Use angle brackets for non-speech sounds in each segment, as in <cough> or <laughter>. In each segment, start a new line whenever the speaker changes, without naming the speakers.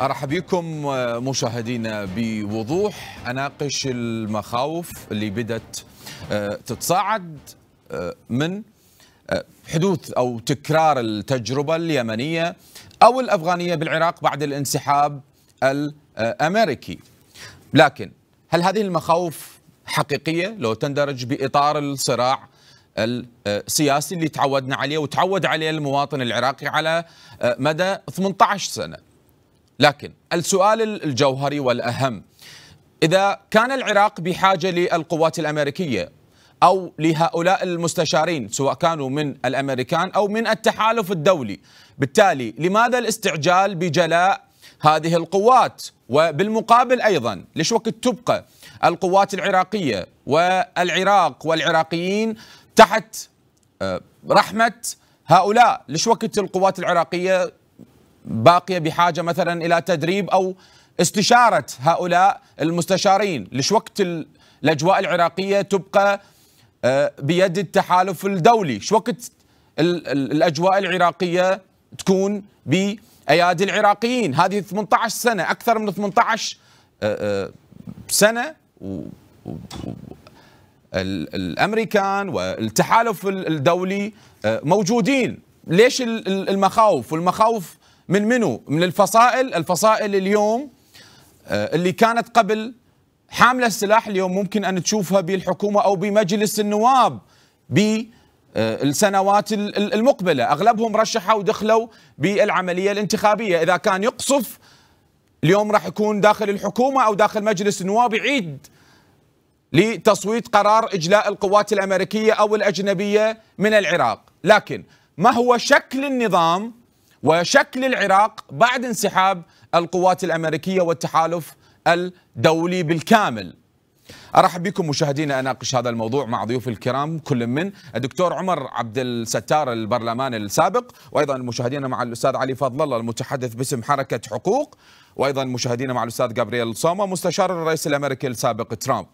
ارحب بكم آه، مشاهدينا آه، بوضوح اناقش المخاوف اللي بدأت آه، تتصاعد من حدوث او تكرار التجربه اليمنيه او الافغانيه بالعراق بعد الانسحاب الامريكي. لكن هل هذه المخاوف حقيقيه لو تندرج باطار الصراع السياسي اللي تعودنا عليه وتعود عليه المواطن العراقي على مدى 18 سنه؟ لكن السؤال الجوهري والأهم إذا كان العراق بحاجة للقوات الأمريكية أو لهؤلاء المستشارين سواء كانوا من الأمريكان أو من التحالف الدولي بالتالي لماذا الاستعجال بجلاء هذه القوات وبالمقابل أيضا ليش وقت تبقى القوات العراقية والعراق والعراقيين تحت آه، رحمة هؤلاء ليش وقت القوات العراقية باقيه بحاجه مثلا الى تدريب او استشاره هؤلاء المستشارين ليش وقت الاجواء العراقيه تبقى آه، بيد التحالف الدولي شو وقت الاجواء العراقيه تكون بايادي العراقيين هذه 18 سنه اكثر من 18 آه، آه، سنه و الامريكان والتحالف الدولي موجودين ليش المخاوف والمخاوف من منو؟ من الفصائل الفصائل اليوم آه، اللي كانت قبل حاملة السلاح اليوم ممكن أن تشوفها بالحكومة أو بمجلس النواب بالسنوات آه، المقبلة أغلبهم رشحوا ودخلوا بالعملية الانتخابية إذا كان يقصف اليوم راح يكون داخل الحكومة أو داخل مجلس النواب يعيد لتصويت قرار إجلاء القوات الأمريكية أو الأجنبية من العراق لكن ما هو شكل النظام وشكل العراق بعد انسحاب القوات الامريكيه والتحالف الدولي بالكامل. ارحب بكم مشاهدينا اناقش هذا الموضوع مع ضيوف الكرام كل من الدكتور عمر عبد الستار البرلمان السابق وايضا مشاهدينا مع الاستاذ علي فضل الله المتحدث باسم حركه حقوق وايضا مشاهدينا مع الاستاذ جابرييل صوما مستشار الرئيس الامريكي السابق ترامب.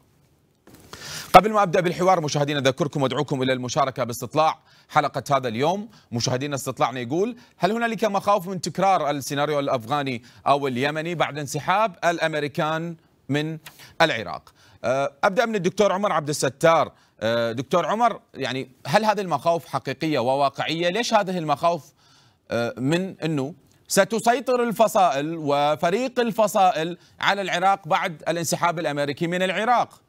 قبل ما ابدا بالحوار مشاهدينا اذكركم وادعوكم الى المشاركه باستطلاع حلقه هذا اليوم، مشاهدينا استطلاعنا يقول هل هنالك مخاوف من تكرار السيناريو الافغاني او اليمني بعد انسحاب الامريكان من العراق؟ آه، ابدا من الدكتور عمر عبد الستار، آه، دكتور عمر يعني هل هذه المخاوف حقيقيه وواقعيه؟ ليش هذه المخاوف آه، من انه ستسيطر الفصائل وفريق الفصائل على العراق بعد الانسحاب الامريكي من العراق؟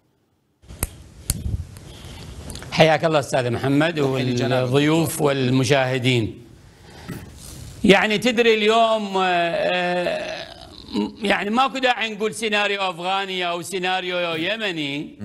حياك الله استاذ محمد والضيوف والمشاهدين يعني تدري اليوم آه، آه، يعني ماكو داعي نقول سيناريو افغاني او سيناريو يمني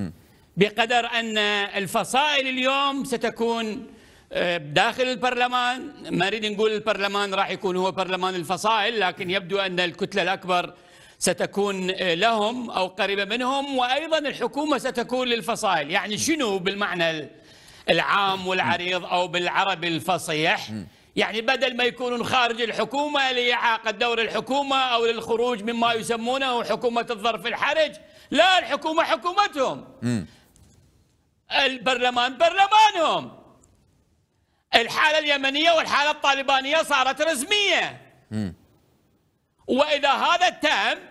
بقدر ان الفصائل اليوم ستكون آه، داخل البرلمان ما نريد نقول البرلمان راح يكون هو برلمان الفصائل لكن يبدو ان الكتله الاكبر ستكون لهم أو قريبة منهم وأيضا الحكومة ستكون للفصائل يعني شنو بالمعنى العام والعريض أو بالعربي
الفصيح
يعني بدل ما يكونون خارج الحكومة لإعاقة دور الحكومة أو للخروج مما يسمونه حكومة الظرف الحرج لا الحكومة حكومتهم البرلمان برلمانهم الحالة اليمنية والحالة الطالبانية صارت رسمية وإذا هذا تم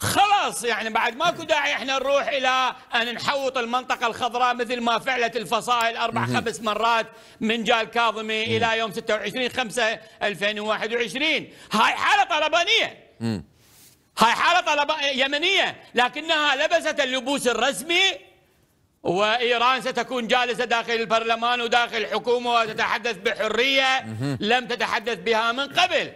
خلاص يعني بعد ماكو داعي احنا نروح الى ان نحوط المنطقه الخضراء مثل ما فعلت الفصائل اربع خمس مرات من جال كاظمي الى يوم 26 5 2021 هاي حاله طلبانيه هاي حاله طلب يمنيه لكنها لبست اللبوس الرسمي وإيران ستكون جالسة داخل البرلمان وداخل الحكومة وتتحدث بحرية لم تتحدث بها من قبل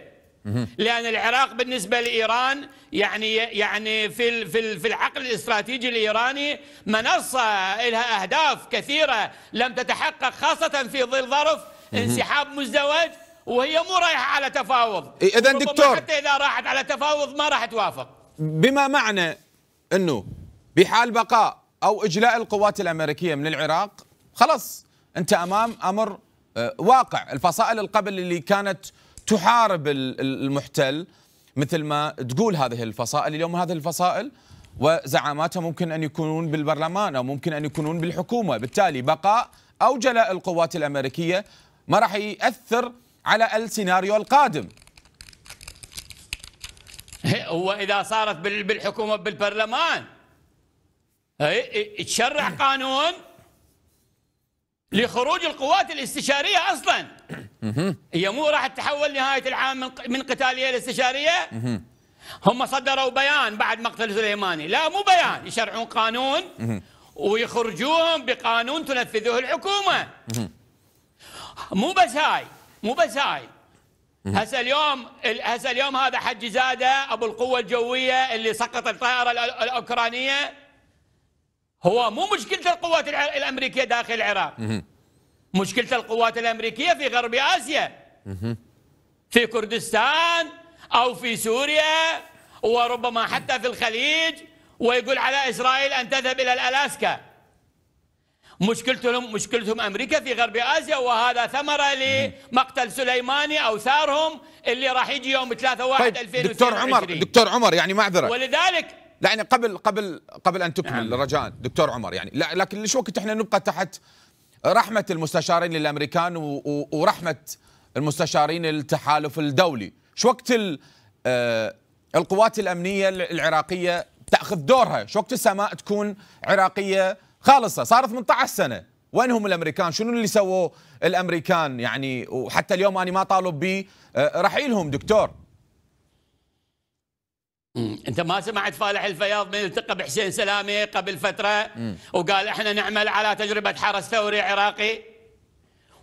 لأن العراق بالنسبة لإيران يعني يعني في في في العقل الاستراتيجي الإيراني منصة لها أهداف كثيرة لم تتحقق خاصة في ظل ظرف انسحاب مزدوج وهي مو رايحة على تفاوض إذا دكتور حتى إذا راحت على
تفاوض ما راح توافق بما معنى أنه بحال بقاء أو إجلاء القوات الأمريكية من العراق خلاص أنت أمام أمر آه، واقع الفصائل القبل اللي كانت تحارب المحتل مثل ما تقول هذه الفصائل اليوم هذه الفصائل وزعاماتها ممكن ان يكونون بالبرلمان او ممكن ان يكونون بالحكومه، بالتالي بقاء او جلاء القوات الامريكيه ما راح ياثر على السيناريو القادم.
هو اذا صارت بالحكومه بالبرلمان تشرع قانون لخروج القوات الاستشارية أصلا هي مو راح تتحول نهاية العام من من قتالية الاستشارية هم صدروا بيان بعد مقتل سليماني لا مو بيان يشرعون قانون ويخرجوهم بقانون تنفذه الحكومة مو بس هاي مو بس هاي هسه اليوم هسه اليوم هذا حج زاده ابو القوه الجويه اللي سقط الطائره الاوكرانيه هو مو مشكلة القوات الأمريكية داخل العراق مشكلة القوات الأمريكية في غرب آسيا في كردستان أو في سوريا وربما حتى في الخليج ويقول على إسرائيل أن تذهب إلى الألاسكا مشكلتهم مشكلتهم أمريكا في غرب آسيا وهذا ثمرة لمقتل سليماني أو ثارهم اللي راح يجي يوم 3 1 2020 دكتور عمر دكتور
عمر يعني معذرة ولذلك لا يعني قبل قبل قبل ان تكمل نعم. رجاء دكتور عمر يعني لا لكن ليش وقت احنا نبقى تحت رحمه المستشارين للامريكان ورحمه المستشارين التحالف الدولي شو وقت آه، القوات الامنيه العراقيه تاخذ دورها شو وقت السماء تكون عراقيه خالصه صار 18 سنه وين هم الامريكان شنو اللي سووه الامريكان يعني وحتى اليوم انا ما طالب برحيلهم آه، دكتور
انت
ما سمعت فالح الفياض من التقى بحسين سلامه قبل فتره مم. وقال احنا نعمل على تجربه حرس ثوري عراقي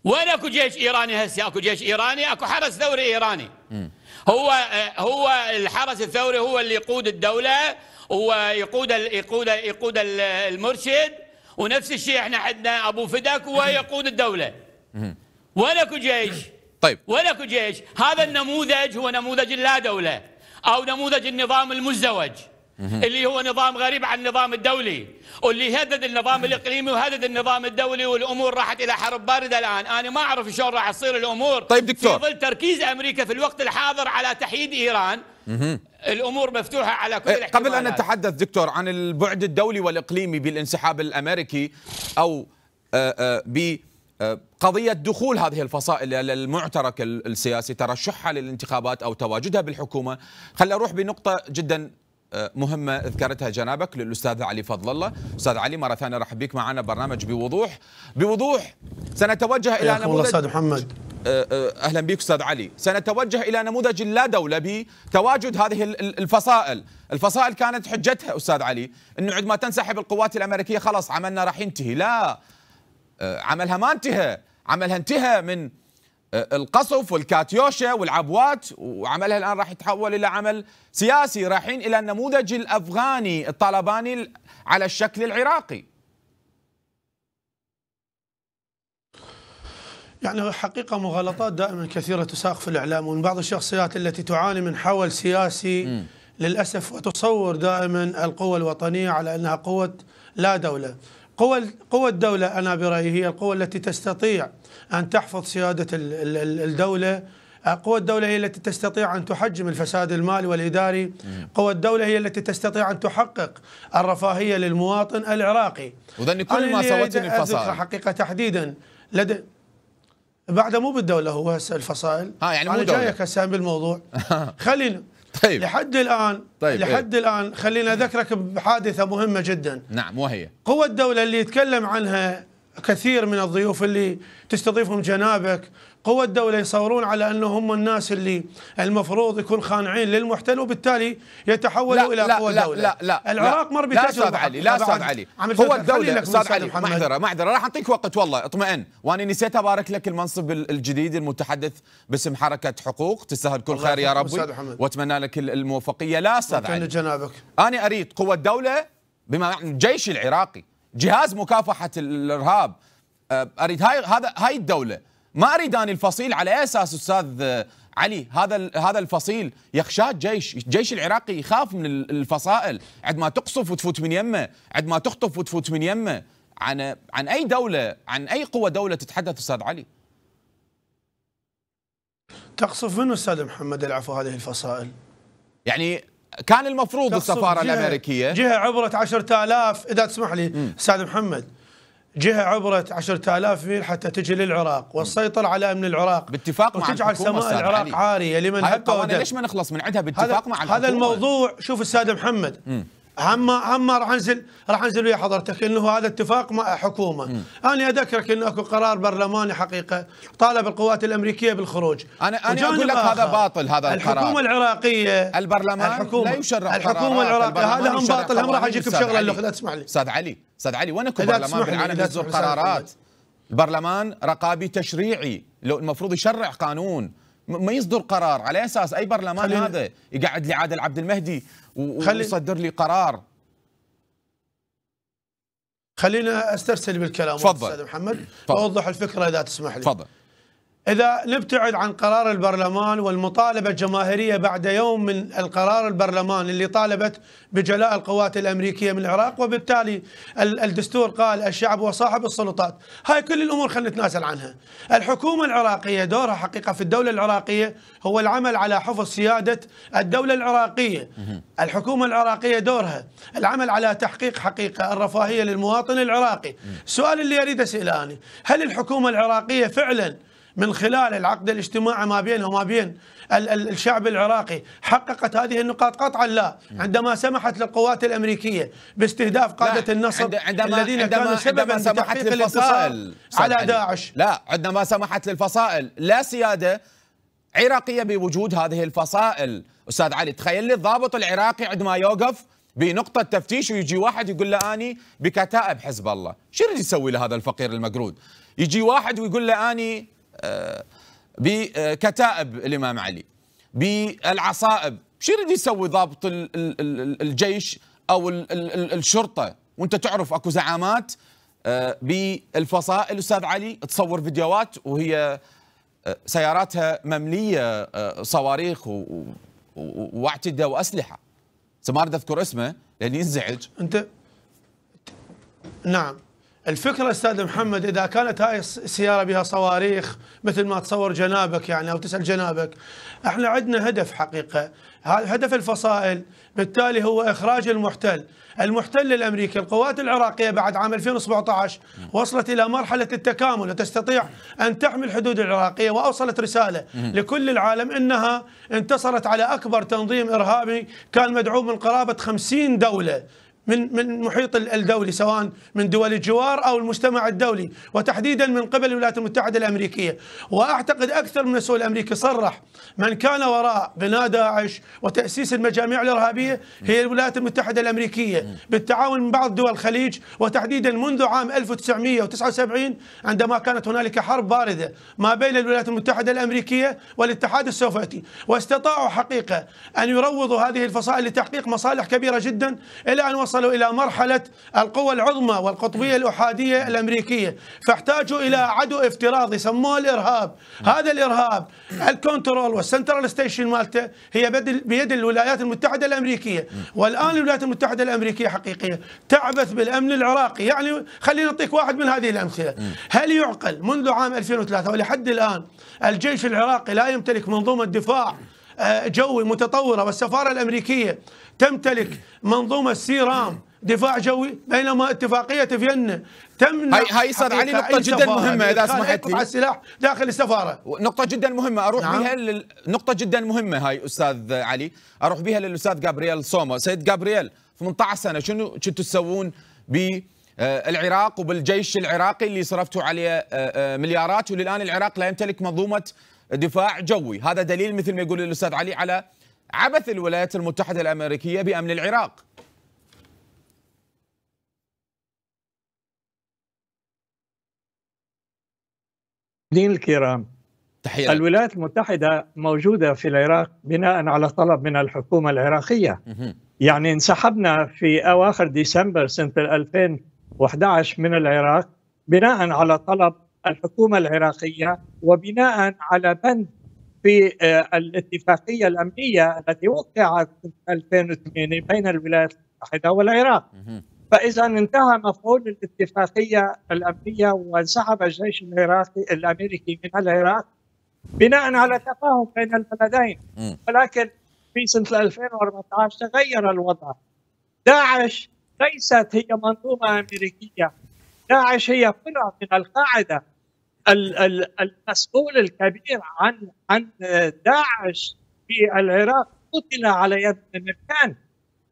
وين اكو جيش ايراني هسه اكو جيش ايراني اكو حرس ثوري ايراني مم. هو هو الحرس الثوري هو اللي يقود الدوله ويقود يقود يقود المرشد ونفس الشيء احنا عندنا ابو فدك هو يقود الدوله وين اكو جيش طيب وين اكو جيش هذا النموذج هو نموذج اللا دوله أو نموذج النظام المزدوج اللي هو نظام غريب عن النظام الدولي واللي هدد النظام الاقليمي وهدد النظام الدولي والامور راحت الى حرب بارده الان، انا ما اعرف شلون راح تصير الامور طيب دكتور في ظل تركيز امريكا في الوقت الحاضر على تحييد ايران الامور مفتوحه على كل إيه، الاحتمالات قبل ان
نتحدث دكتور عن البعد الدولي والاقليمي بالانسحاب الامريكي او آه، آه، ب قضية دخول هذه الفصائل المعترك السياسي ترشحها للانتخابات أو تواجدها بالحكومة خل أروح بنقطة جدا آه، مهمة ذكرتها جنابك للأستاذ علي فضل الله أستاذ علي مرة ثانية رحب بك معنا برنامج بوضوح بوضوح سنتوجه إلى نموذج أستاذ محمد آه، آه، أهلا بك أستاذ علي سنتوجه إلى نموذج لا دولة بتواجد هذه الفصائل الفصائل كانت حجتها أستاذ علي أنه عندما تنسحب القوات الأمريكية خلاص عملنا راح ينتهي لا آه، عملها ما انتهى عملها انتهى من آه، القصف والكاتيوشا والعبوات وعملها الان راح يتحول الى عمل سياسي رايحين الى النموذج الافغاني الطالباني على الشكل العراقي
يعني حقيقة مغالطات دائما كثيرة تساق في الإعلام ومن بعض الشخصيات التي تعاني من حول سياسي م. للأسف وتصور دائما القوة الوطنية على أنها قوة لا دولة قوى قوى الدولة أنا برأيي هي القوى التي تستطيع أن تحفظ سيادة الدولة قوى الدولة هي التي تستطيع أن تحجم الفساد المالي والإداري قوى الدولة هي التي تستطيع أن تحقق الرفاهية للمواطن العراقي
وذني كل ما سوتني الفصائل
حقيقة تحديدا لدى بعده مو بالدولة هو الفصائل ها يعني مو أنا جايك هسه بالموضوع خلينا <laughs> طيب لحد الان طيب إيه. لحد إيه؟ الان خلينا اذكرك بحادثه مهمه جدا نعم وهي قوى الدوله اللي يتكلم عنها كثير من الضيوف اللي تستضيفهم جنابك قوى الدولة يصورون على أنه هم الناس اللي المفروض يكون خانعين للمحتل وبالتالي
يتحولوا لا إلى قوى الدولة لا لا العراق مر بتجربة لا أستاذ علي لا أستاذ علي قوى الدولة أستاذ علي معذرة معذرة راح أعطيك وقت والله اطمئن وأنا نسيت أبارك لك المنصب الجديد المتحدث باسم حركة حقوق تستاهل كل خير يا ربي وأتمنى لك الموفقية لا أستاذ علي جنابك أنا أريد قوى الدولة بما معنى الجيش العراقي جهاز مكافحة الإرهاب أه، أريد هاي هذا هاي الدولة ما اريد اني الفصيل على اي اساس استاذ علي هذا هذا الفصيل يخشاه الجيش، الجيش العراقي يخاف من الفصائل، عندما تقصف وتفوت من يمه، عندما تخطف وتفوت من يمه، عن عن اي دوله، عن اي قوه دوله تتحدث استاذ علي؟
تقصف من استاذ محمد العفو هذه الفصائل؟ يعني كان المفروض السفاره جهة الامريكيه جهه عبرت 10000 اذا تسمح لي استاذ محمد جهة عبرت عشرة آلاف ميل حتى تجي للعراق والسيطرة على أمن العراق
باتفاق مع وتجعل سماء العراق علي. عارية لمن هب ليش ما
نخلص من عندها باتفاق هذا مع الحكومة هذا الموضوع شوف السادة محمد م. هم هم راح انزل راح انزل ويا حضرتك انه هذا اتفاق مع حكومه، م. انا اذكرك انه اكو قرار برلماني حقيقه طالب القوات الامريكيه بالخروج. انا انا اقول لك هذا باطل هذا القرار. الحكومه
العراقيه البرلمان الحكومة لا يشرع الحكومه العراقيه هذا هم باطل هم راح اجيك بشغله لو لا تسمح لي. استاذ علي، استاذ علي وين اكو برلمان بالعالم يصدر قرارات؟ البرلمان رقابي تشريعي لو المفروض يشرع قانون ما يصدر قرار على اساس اي برلمان خلينا هذا يقعد لي عادل عبد المهدي ويصدر لي قرار
خلينا استرسل بالكلام تفضل استاذ محمد اوضح الفكره اذا تسمح لي تفضل إذا نبتعد عن قرار البرلمان والمطالبة الجماهيرية بعد يوم من القرار البرلمان اللي طالبت بجلاء القوات الأمريكية من العراق وبالتالي الدستور قال الشعب وصاحب السلطات هاي كل الأمور خلينا نتنازل عنها الحكومة العراقية دورها حقيقة في الدولة العراقية هو العمل على حفظ سيادة الدولة العراقية الحكومة العراقية دورها العمل على تحقيق حقيقة الرفاهية للمواطن العراقي السؤال اللي أريد أسئله أنا هل الحكومة العراقية فعلاً من خلال العقد الاجتماعي ما بينه وما بين الشعب العراقي حققت هذه النقاط قطعا لا عندما سمحت للقوات الأمريكية باستهداف قادة النصر عندما الذين عندما كانوا سببا سمحت للفصائل على داعش
لا عندما سمحت للفصائل لا سيادة عراقية بوجود هذه الفصائل أستاذ علي تخيل لي الضابط العراقي عندما يوقف بنقطة تفتيش ويجي واحد يقول له أني بكتائب حزب الله شو اللي يسوي لهذا الفقير المقرود يجي واحد ويقول له أني آه، بكتائب الامام علي بالعصائب شو يريد يسوي ضابط الجيش او الشرطه وانت تعرف اكو زعامات آه، بالفصائل استاذ علي تصور فيديوهات وهي آه، سياراتها ممليه صواريخ واعتده واسلحه ما اريد اذكر اسمه لان ينزعج انت
نعم الفكرة أستاذ محمد إذا كانت هاي السيارة بها صواريخ مثل ما تصور جنابك يعني أو تسأل جنابك احنا عندنا هدف حقيقة هدف الفصائل بالتالي هو إخراج المحتل المحتل الأمريكي القوات العراقية بعد عام 2017 وصلت إلى مرحلة التكامل وتستطيع أن تحمي الحدود العراقية وأوصلت رسالة لكل العالم أنها انتصرت على أكبر تنظيم إرهابي كان مدعوم من قرابة 50 دولة من من محيط الدولي سواء من دول الجوار او المجتمع الدولي وتحديدا من قبل الولايات المتحده الامريكيه واعتقد اكثر من مسؤول امريكي صرح من كان وراء بناء داعش وتاسيس المجاميع الارهابيه هي الولايات المتحده الامريكيه بالتعاون من بعض دول الخليج وتحديدا منذ عام 1979 عندما كانت هنالك حرب بارده ما بين الولايات المتحده الامريكيه والاتحاد السوفيتي واستطاعوا حقيقه ان يروضوا هذه الفصائل لتحقيق مصالح كبيره جدا الى ان وصلوا إلى مرحلة القوى العظمى والقطبية الأحادية الأمريكية فاحتاجوا إلى عدو افتراضي سموه الإرهاب هذا الإرهاب الكنترول والسنترال ستيشن مالته هي بيد الولايات المتحدة الأمريكية والآن الولايات المتحدة الأمريكية حقيقية تعبث بالأمن العراقي يعني خلينا نعطيك واحد من هذه الأمثلة هل يعقل منذ عام 2003 ولحد الآن الجيش العراقي لا يمتلك منظومة دفاع آه، جوي متطورة والسفارة الأمريكية تمتلك منظومة سيرام دفاع جوي بينما اتفاقية فيينا
تمنع هاي هاي استاذ علي نقطة جدا مهمة إذا سمحت لي السلاح داخل السفارة نقطة جدا مهمة أروح نعم. بها لل... نقطة جدا مهمة هاي أستاذ علي أروح بها للأستاذ جابرييل سوما سيد جابرييل 18 سنة شنو كنتوا تسوون ب آه، العراق وبالجيش العراقي اللي صرفتوا عليه آه، آه، مليارات وللان العراق لا يمتلك منظومه دفاع جوي هذا دليل مثل ما يقول الاستاذ علي على عبث الولايات المتحدة الأمريكية بأمن العراق
دين الكرام تحية الولايات المتحدة موجودة في العراق بناء على طلب من الحكومة العراقية يعني انسحبنا في أواخر ديسمبر سنة 2011 من العراق بناء على طلب الحكومة العراقية وبناء على بند في آه، الاتفاقيه الامنيه التي وقعت في 2008 بين الولايات المتحده والعراق. فاذا انتهى مفعول الاتفاقيه الامنيه وانسحب الجيش العراقي الامريكي من العراق بناء على تفاهم بين البلدين ولكن في سنه 2014 تغير الوضع. داعش ليست هي منظومه امريكيه داعش هي فرع من القاعده المسؤول الكبير عن عن داعش في العراق قتل على يد الامريكان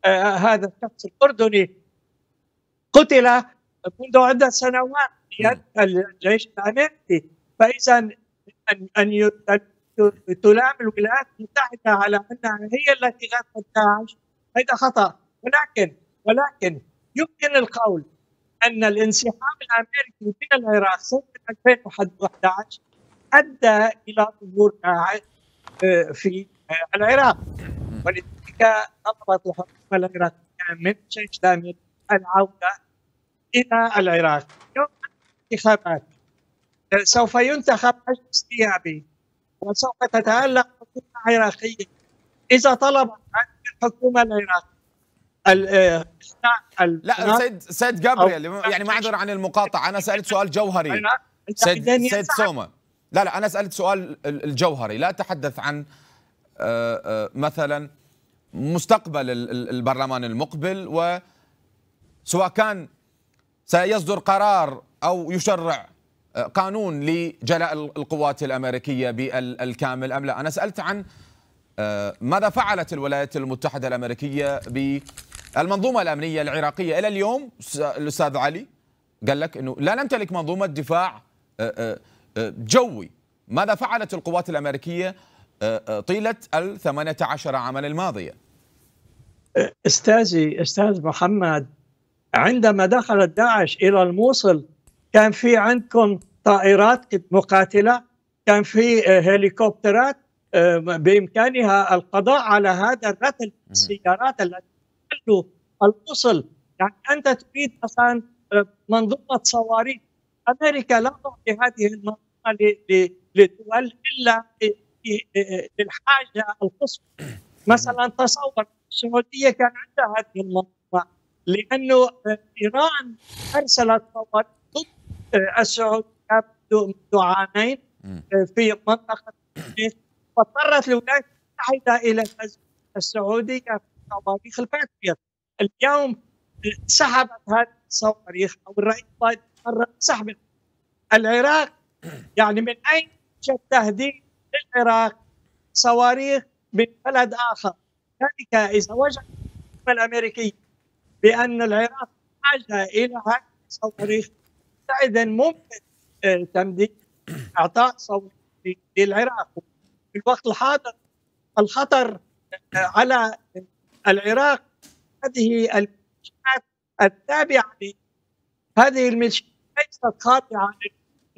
آه، هذا الشخص الاردني قتل منذ عده سنوات بيد نعم. الجيش الامريكي فاذا ان ان تلام الولايات المتحده على انها هي التي غطت داعش هذا خطا ولكن ولكن يمكن القول ان الانسحاب الامريكي من العراق سنه 2011 ادى الى ظهور داعش آه، في آه، العراق ولذلك طلبت الحكومه العراقيه من جيش الامريكي العوده الى العراق يوم الانتخابات آه، سوف ينتخب مجلس نيابي وسوف تتالق حكومه عراقيه اذا طلبت الحكومه العراقيه آه، ال لا سيد سيد جابريل يعني معذر
عن المقاطعه انا سالت سؤال جوهري سيد سيد سوما لا لا انا سالت سؤال الجوهري لا اتحدث عن آه، آه، مثلا مستقبل البرلمان المقبل و سواء كان سيصدر قرار او يشرع قانون لجلاء القوات الامريكيه بالكامل ام لا انا سالت عن ماذا فعلت الولايات المتحده الامريكيه ب المنظومة الأمنية العراقية إلى اليوم الأستاذ علي قال لك أنه لا نمتلك منظومة دفاع آه، آه، آه، جوي ماذا فعلت القوات الأمريكية طيلة الثمانية عشر عاما الماضية
أستاذي أستاذ محمد عندما دخلت داعش إلى الموصل كان في عندكم طائرات مقاتلة كان في هليكوبترات بإمكانها القضاء على هذا الرتل السيارات التي محله الوصل يعني انت تريد مثلا آه، منظومه صواريخ امريكا لا تعطي هذه المنظومه للدول الا للحاجه القصوى مثلا تصور السعوديه كان عندها هذه المنظومه لانه آه، ايران ارسلت صواريخ ضد آه، السعوديه منذ عامين في منطقه فاضطرت الولايات المتحده الى السعوديه تواريخ الباتريوت اليوم سحبت هذه الصواريخ او الرئيس بايدن قرر العراق يعني من اين جاء تهديد للعراق صواريخ من بلد اخر ذلك اذا وجد الامريكي بان العراق حاجه الى هذه الصواريخ فاذا ممكن آه، تمديد اعطاء صواريخ للعراق في الوقت الحاضر الخطر آه، على العراق هذه الميليشيات التابعة هذه الميليشيات ليست خاضعة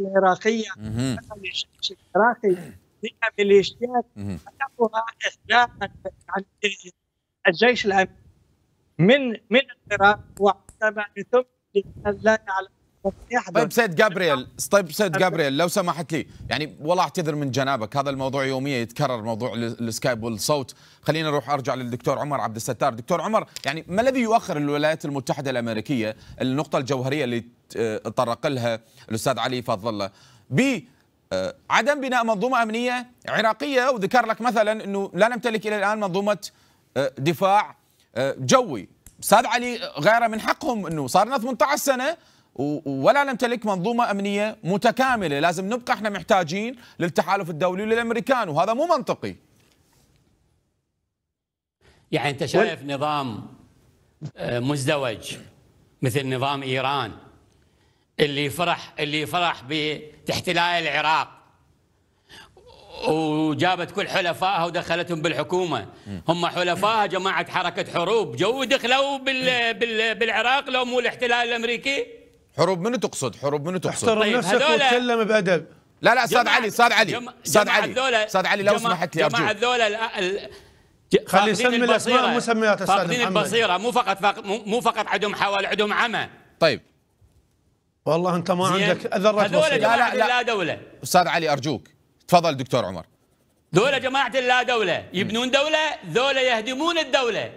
العراقية العراقي هي ميليشيات هدفها إخلاء الجيش الأمريكي من من العراق وعندما يتم لا يعلم
طيب سيد جابرييل طيب سيد جابرييل لو سمحت لي يعني والله اعتذر من جنابك هذا الموضوع يوميا يتكرر موضوع السكايب والصوت خلينا نروح ارجع للدكتور عمر عبد الستار دكتور عمر يعني ما الذي يؤخر الولايات المتحده الامريكيه النقطه الجوهريه اللي تطرق لها الاستاذ علي فضل الله ب آه، عدم بناء منظومه امنيه عراقيه وذكر لك مثلا انه لا نمتلك الى الان منظومه آه، دفاع آه، جوي استاذ علي غيره من حقهم انه صار لنا 18 سنه ولا نمتلك منظومة أمنية متكاملة لازم نبقى احنا محتاجين للتحالف الدولي للأمريكان وهذا مو منطقي
يعني أنت شايف نظام آه، مزدوج مثل نظام إيران اللي فرح اللي فرح باحتلال العراق وجابت كل حلفائها ودخلتهم بالحكومه هم حلفائها جماعه حركه حروب جو دخلوا بال بالعراق لو مو الاحتلال الامريكي
حروب منو تقصد حروب منو تقصد احترم طيب نفسك وتكلم بادب لا لا استاذ علي استاذ علي استاذ علي استاذ علي لو سمحت لي ارجوك جماعه ذولا خلي يسمي الاسماء مو سميات استاذ فاقدين البصيره
مو فقط مو فقط عندهم حوال عندهم عمى
طيب والله انت ما عندك ذره بصيره لا لا لا دوله استاذ علي ارجوك تفضل دكتور عمر
ذولا جماعة لا دولة يبنون دولة ذولا يهدمون الدولة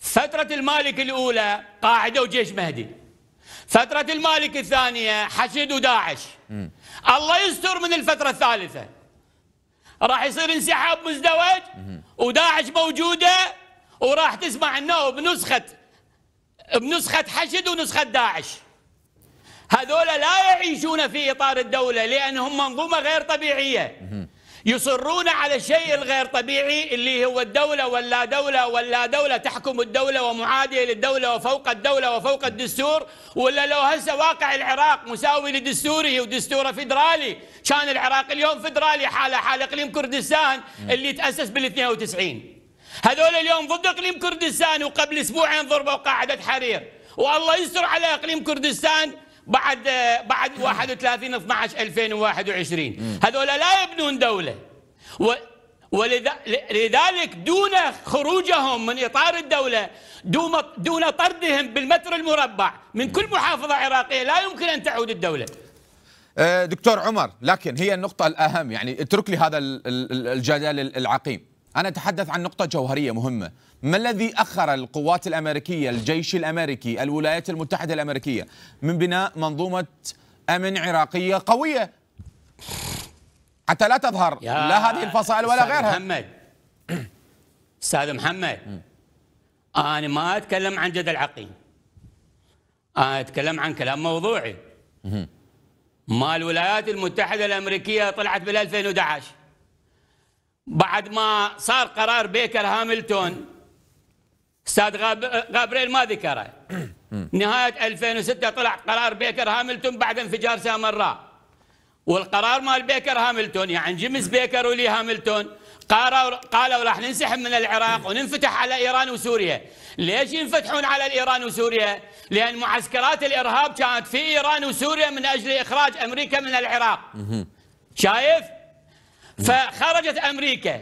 فترة المالك الأولى قاعدة وجيش مهدي فترة المالك الثانية حشد وداعش مم. الله يستر من الفترة الثالثة راح يصير انسحاب مزدوج مم. وداعش موجودة وراح تسمع انه بنسخة بنسخة حشد ونسخة داعش هذول لا يعيشون في إطار الدولة لأنهم منظومة غير طبيعية مم. يصرون على الشيء الغير طبيعي اللي هو الدولة ولا دولة ولا دولة تحكم الدولة ومعادية للدولة وفوق الدولة وفوق الدستور ولا لو هسه واقع العراق مساوي لدستوره ودستوره فيدرالي كان العراق اليوم فيدرالي حالة حال اقليم كردستان اللي تأسس بال 92 هذول اليوم ضد اقليم كردستان وقبل اسبوعين ضربوا قاعدة حرير والله يستر على اقليم كردستان بعد بعد 31 12 2021 هذول لا يبنون دوله ولذلك دون خروجهم
من اطار الدوله
دون دون طردهم بالمتر المربع من كل محافظه
عراقيه لا يمكن ان تعود الدوله آه، دكتور عمر لكن هي النقطة الأهم يعني اترك لي هذا الجدل العقيم أنا أتحدث عن نقطة جوهرية مهمة ما الذي أخر القوات الأمريكية الجيش الأمريكي الولايات المتحدة الأمريكية من بناء منظومة أمن عراقية قوية حتى لا تظهر لا هذه الفصائل ولا غيرها محمد أستاذ
محمد أنا ما أتكلم عن جدل عقيم أنا أتكلم عن كلام موضوعي ما الولايات المتحدة الأمريكية طلعت بال 2011 بعد ما صار قرار بيكر هاملتون استاذ غاب... غابريل ما ذكره <coughs> نهايه 2006 طلع قرار بيكر هاملتون بعد انفجار سامراء والقرار مال بيكر هاملتون يعني جيمس بيكر ولي هاملتون قالوا قالوا راح ننسحب من العراق وننفتح على ايران وسوريا، ليش ينفتحون على ايران وسوريا؟ لان معسكرات الارهاب كانت في ايران وسوريا من اجل اخراج امريكا من العراق. شايف؟ فخرجت أمريكا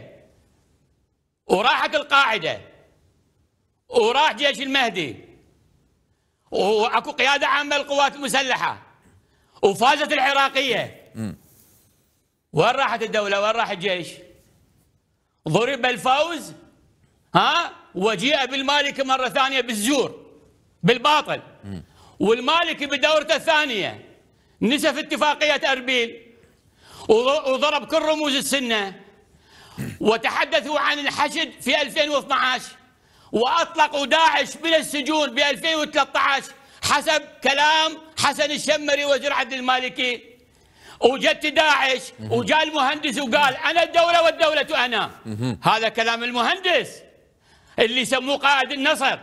وراحت القاعدة وراح جيش المهدي واكو قيادة عامة للقوات المسلحة وفازت العراقية وين راحت الدولة وين راح الجيش ضرب الفوز ها وجيء بالمالك مرة ثانية بالزور بالباطل والمالك بدورته الثانية نسف اتفاقية أربيل وضرب كل رموز السنة وتحدثوا عن الحشد في 2012 وأطلقوا داعش من السجون ب 2013 حسب كلام حسن الشمري وزير عدل المالكي وجدت داعش وجاء المهندس وقال أنا الدولة والدولة أنا هذا كلام المهندس اللي يسموه قائد النصر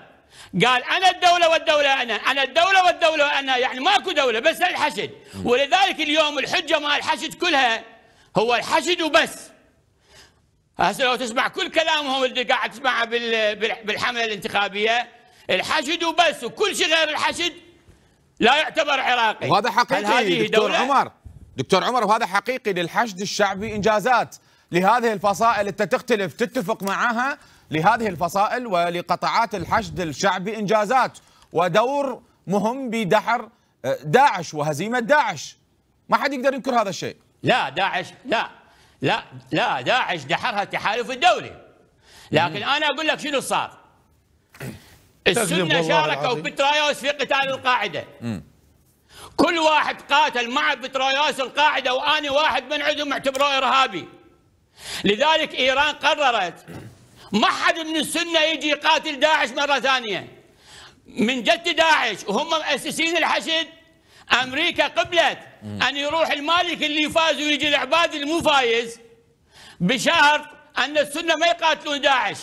قال أنا الدولة والدولة أنا أنا الدولة والدولة أنا يعني ماكو دولة بس الحشد ولذلك اليوم الحجة مع الحشد كلها هو الحشد وبس هسه لو تسمع كل كلامهم اللي قاعد تسمعه بالحمله الانتخابيه الحشد وبس وكل شيء غير الحشد لا يعتبر عراقي وهذا حقيقي دكتور دولة؟ عمر
دكتور عمر وهذا حقيقي للحشد الشعبي انجازات لهذه الفصائل انت تختلف تتفق معها لهذه الفصائل ولقطاعات الحشد الشعبي إنجازات ودور مهم بدحر آه، داعش وهزيمة داعش ما حد يقدر ينكر هذا الشيء لا داعش لا
لا لا داعش دحرها التحالف الدولي لكن أنا أقول لك شنو صار
السنة شاركوا
بترايوس في قتال القاعدة كل واحد قاتل مع بترايوس القاعدة واني واحد من عندهم اعتبروه إرهابي لذلك إيران قررت ما حد من السنه يجي يقاتل داعش مره ثانيه من جد داعش وهم مؤسسين الحشد امريكا قبلت ان يروح المالك اللي فاز ويجي العباد اللي مو فايز بشرط ان السنه ما يقاتلون داعش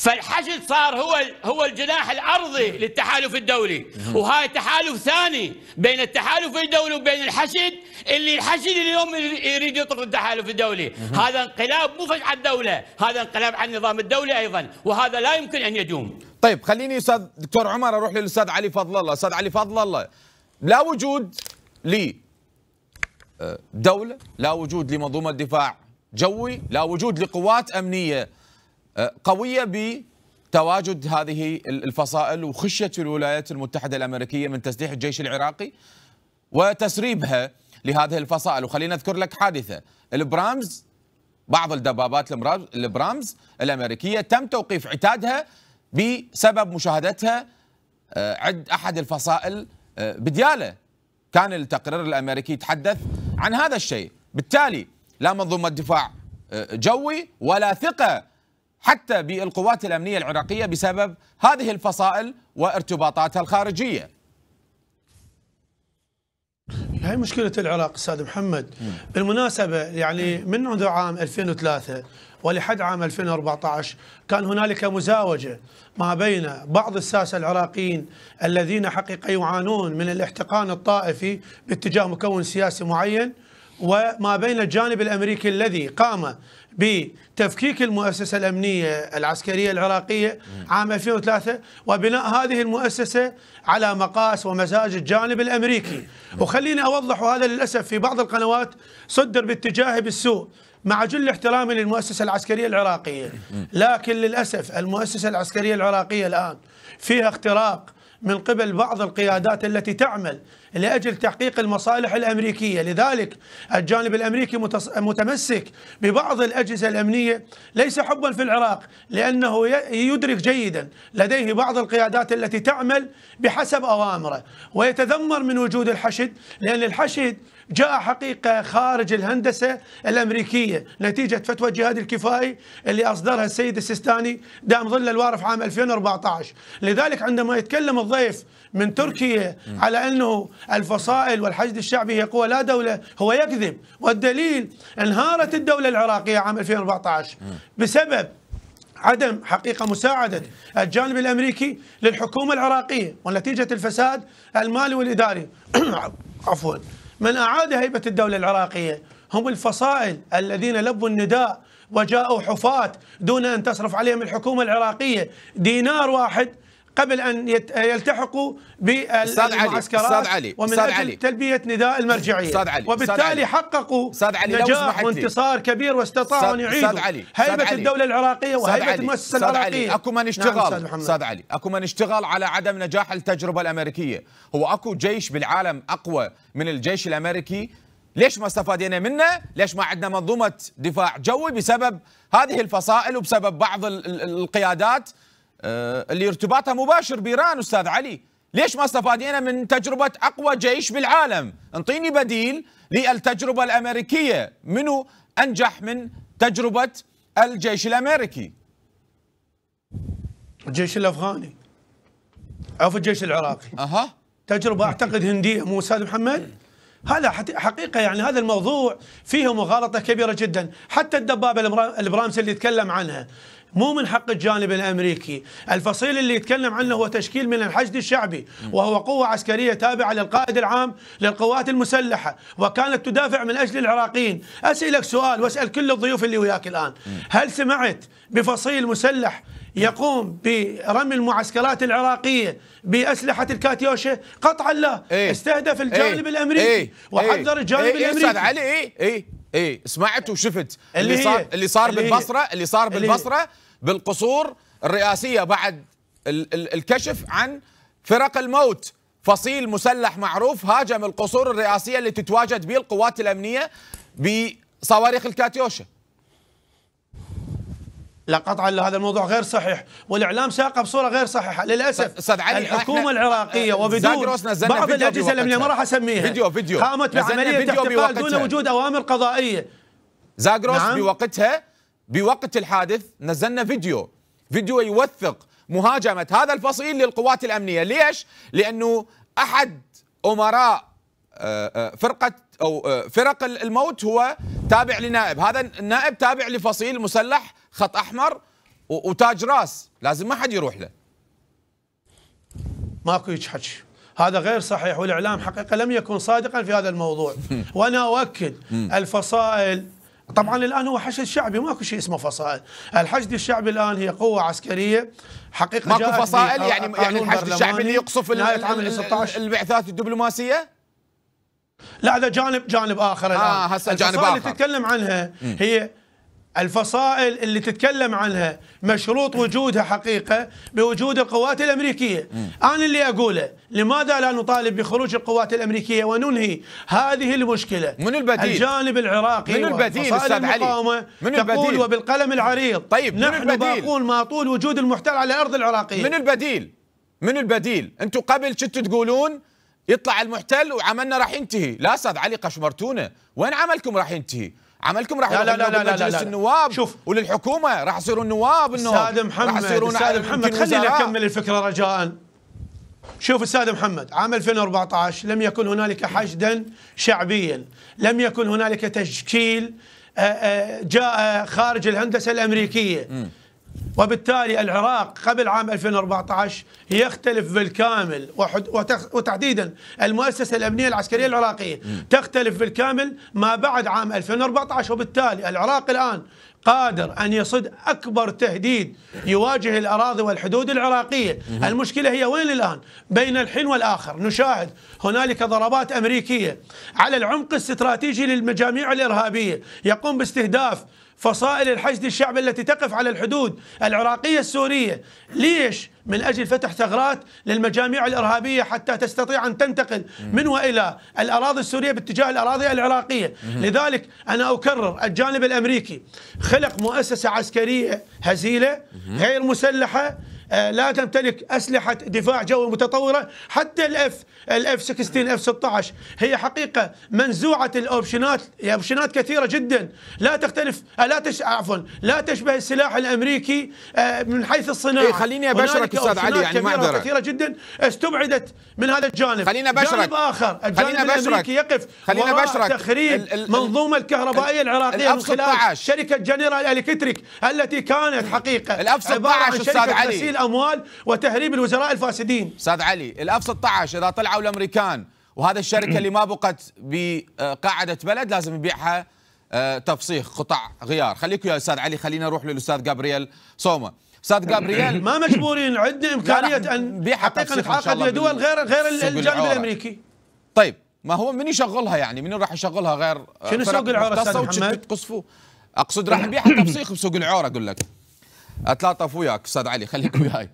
فالحشد صار هو هو الجناح الارضي للتحالف الدولي وهاي تحالف ثاني بين التحالف الدولي وبين الحشد اللي الحشد اليوم يريد يطرد التحالف الدولي هذا انقلاب مو فقط على الدوله هذا انقلاب على النظام الدولي ايضا وهذا لا يمكن
ان يدوم طيب خليني استاذ دكتور عمر اروح للاستاذ علي فضل الله استاذ علي فضل الله لا وجود آه، دوله لا وجود لمنظومه دفاع جوي لا وجود لقوات امنيه آه، قويه بتواجد هذه الفصائل وخشيه الولايات المتحده الامريكيه من تسليح الجيش العراقي وتسريبها لهذه الفصائل وخلينا اذكر لك حادثه البرامز بعض الدبابات البرامز الامريكيه تم توقيف عتادها بسبب مشاهدتها آه، عند احد الفصائل آه، بدياله كان التقرير الامريكي يتحدث عن هذا الشيء بالتالي لا منظومه دفاع جوي ولا ثقه حتى بالقوات الأمنية العراقية بسبب هذه الفصائل وارتباطاتها الخارجية
هاي مشكلة العراق أستاذ محمد بالمناسبة يعني منذ عام 2003 ولحد عام 2014 كان هنالك مزاوجة ما بين بعض الساسة العراقيين الذين حقيقة يعانون من الاحتقان الطائفي باتجاه مكون سياسي معين وما بين الجانب الأمريكي الذي قام بتفكيك المؤسسة الأمنية العسكرية العراقية عام 2003 وبناء هذه المؤسسة على مقاس ومزاج الجانب الأمريكي وخليني أوضح وهذا للأسف في بعض القنوات صدر باتجاهي بالسوء مع جل احترامي للمؤسسة العسكرية العراقية لكن للأسف المؤسسة العسكرية العراقية الآن فيها اختراق من قبل بعض القيادات التي تعمل لأجل تحقيق المصالح الأمريكية لذلك الجانب الأمريكي متمسك ببعض الأجهزة الأمنية ليس حبا في العراق لأنه يدرك جيدا لديه بعض القيادات التي تعمل بحسب أوامره ويتذمر من وجود الحشد لأن الحشد جاء حقيقة خارج الهندسة الأمريكية نتيجة فتوى الجهاد الكفائي اللي أصدرها السيد السيستاني دام ظل الوارف عام 2014 لذلك عندما يتكلم الضيف من تركيا على أنه الفصائل والحشد الشعبي هي قوى لا دولة هو يكذب والدليل انهارت الدولة العراقية عام 2014 بسبب عدم حقيقة مساعدة الجانب الأمريكي للحكومة العراقية ونتيجة الفساد المالي والإداري <coughs> عفوا من أعاد هيبة الدولة العراقية هم الفصائل الذين لبوا النداء وجاءوا حفاة دون أن تصرف عليهم الحكومة العراقية دينار واحد قبل أن يلتحقوا بالمعسكرات أستاذ علي. ومن أجل علي. تلبية نداء المرجعية أستاذ علي. وبالتالي علي.
حققوا علي. نجاح وانتصار
كبير واستطاعوا أن يعيدوا هيبة الدولة العراقية وهيبة المؤسسة العراقية أكو من نعم، اشتغل أستاذ
علي أكو من اشتغل على عدم نجاح التجربة الأمريكية هو أكو جيش بالعالم أقوى من الجيش الأمريكي ليش ما استفادينا منه؟ ليش ما عندنا منظومه دفاع جوي بسبب هذه الفصائل وبسبب بعض القيادات آه، اللي ارتباطها مباشر بايران استاذ علي ليش ما استفادينا من تجربه اقوى جيش بالعالم انطيني بديل للتجربه الامريكيه منو انجح من تجربه الجيش الامريكي
الجيش الافغاني او في الجيش العراقي اها تجربه اعتقد هنديه مو استاذ محمد هذا حقيقة يعني هذا الموضوع فيه مغالطة كبيرة جدا حتى الدبابة البرامس اللي يتكلم عنها مو من حق الجانب الامريكي، الفصيل اللي يتكلم عنه هو تشكيل من الحشد الشعبي وهو قوه عسكريه تابعه للقائد العام للقوات المسلحه وكانت تدافع من اجل العراقيين، اسالك سؤال واسال كل الضيوف اللي وياك الان، هل سمعت بفصيل مسلح يقوم برمي المعسكرات العراقية بأسلحة الكاتيوشة قطعا لا إيه؟
استهدف إيه. الجانب إيه. إيه. إيه؟ الأمريكي إيه؟ وحذر الجانب إيه؟ الأمريكي علي إيه؟ إيه؟ اي سمعت وشفت اللي, اللي صار اللي صار اللي بالبصره اللي صار بالبصره بالقصور الرئاسيه بعد ال ال الكشف عن فرق الموت فصيل مسلح معروف هاجم القصور الرئاسيه اللي تتواجد به القوات الامنيه بصواريخ الكاتيوشا لا قطعا هذا الموضوع غير صحيح والاعلام
ساقه بصوره غير صحيحه للاسف الحكومه العراقيه وبدون بعض الاجهزه الامنيه ما راح اسميها فيديو فيديو قامت بعمليه احتفال دون وجود
اوامر قضائيه زاغروس نعم. بوقتها بوقت الحادث نزلنا فيديو فيديو يوثق مهاجمه هذا الفصيل للقوات الامنيه ليش لانه احد امراء آه، آه، فرقه او آه، فرق الموت هو تابع لنائب هذا النائب تابع لفصيل مسلح خط احمر وتاج راس لازم ما حد يروح له
ماكو هيك حكي هذا غير صحيح والاعلام حقيقه لم يكن صادقا في هذا الموضوع <laughs> وانا اؤكد الفصائل طبعا الان هو حشد شعبي ماكو شيء اسمه فصائل الحشد الشعبي الان هي قوه عسكريه حقيقه ماكو فصائل يعني يعني الحشد الشعبي اللي يقصف نهاية عام 2016 البعثات الدبلوماسيه لا هذا جانب جانب اخر الان آه هسه جانب اخر اللي تتكلم عنها هي الفصائل اللي تتكلم عنها مشروط وجودها حقيقة بوجود القوات الأمريكية أنا اللي أقوله لماذا لا نطالب بخروج القوات الأمريكية وننهي هذه المشكلة من البديل الجانب العراقي من البديل أستاذ علي من البديل تقول وبالقلم العريض طيب
من نحن البديل باقون ما طول وجود المحتل على الأرض العراقية من البديل من البديل أنتم قبل كنتوا تقولون يطلع المحتل وعملنا راح ينتهي لا أستاذ علي قشمرتونا وين عملكم راح ينتهي عملكم راح لا لا لا, لا, لا, لا, لا النواب شوف وللحكومه راح يصيرون نواب انه استاذ محمد استاذ محمد
خليني اكمل الفكره رجاء شوف استاذ محمد عام 2014 لم يكن هنالك حشدا شعبيا لم يكن هنالك تشكيل آه، آه، جاء خارج الهندسه الامريكيه م. وبالتالي العراق قبل عام 2014 يختلف بالكامل وتحديدا المؤسسة الأمنية العسكرية العراقية تختلف بالكامل ما بعد عام 2014 وبالتالي العراق الآن قادر أن يصد أكبر تهديد يواجه الأراضي والحدود العراقية المشكلة هي وين الآن بين الحين والآخر نشاهد هنالك ضربات أمريكية على العمق الاستراتيجي للمجاميع الإرهابية يقوم باستهداف فصائل الحشد الشعبي التي تقف على الحدود العراقية السورية ليش؟ من أجل فتح ثغرات للمجاميع الإرهابية حتى تستطيع أن تنتقل من وإلى الأراضي السورية باتجاه الأراضي العراقية لذلك أنا أكرر الجانب الأمريكي خلق مؤسسة عسكرية هزيلة غير مسلحة آه، لا تمتلك أسلحة دفاع جوي متطورة حتى الأف الاف 16 اف 16 هي حقيقه منزوعه الاوبشنات هي اوبشنات كثيره جدا لا تختلف لا تش... عفوا لا تشبه السلاح الامريكي آه، من حيث الصناعه إيه خليني ابشرك استاذ علي يعني ما اقدر كثيره جدا استبعدت من هذا الجانب خليني ابشرك جانب اخر الجانب خلينا الامريكي يقف خلينا بشرك تخريب المنظومه الكهربائيه العراقيه من خلال شركه جنرال الكتريك التي كانت حقيقه الاف 16 استاذ علي غسيل
اموال وتهريب الوزراء الفاسدين استاذ علي الاف 16 اذا طلعوا الامريكان وهذا الشركه اللي ما بقت بقاعده بلد لازم يبيعها آه، تفصيخ قطع غيار خليك يا استاذ علي خلينا نروح للاستاذ جابرييل صومه استاذ جابرييل ما مجبورين عندنا امكانيه ان نبيعها تفصيخ لدول غير غير الجانب الامريكي طيب ما هو من يشغلها يعني من راح يشغلها غير آه، شنو سوق العوره استاذ محمد اقصد راح نبيعها <coughs> تفصيخ بسوق العوره اقول لك اتلاطف وياك استاذ علي خليك وياي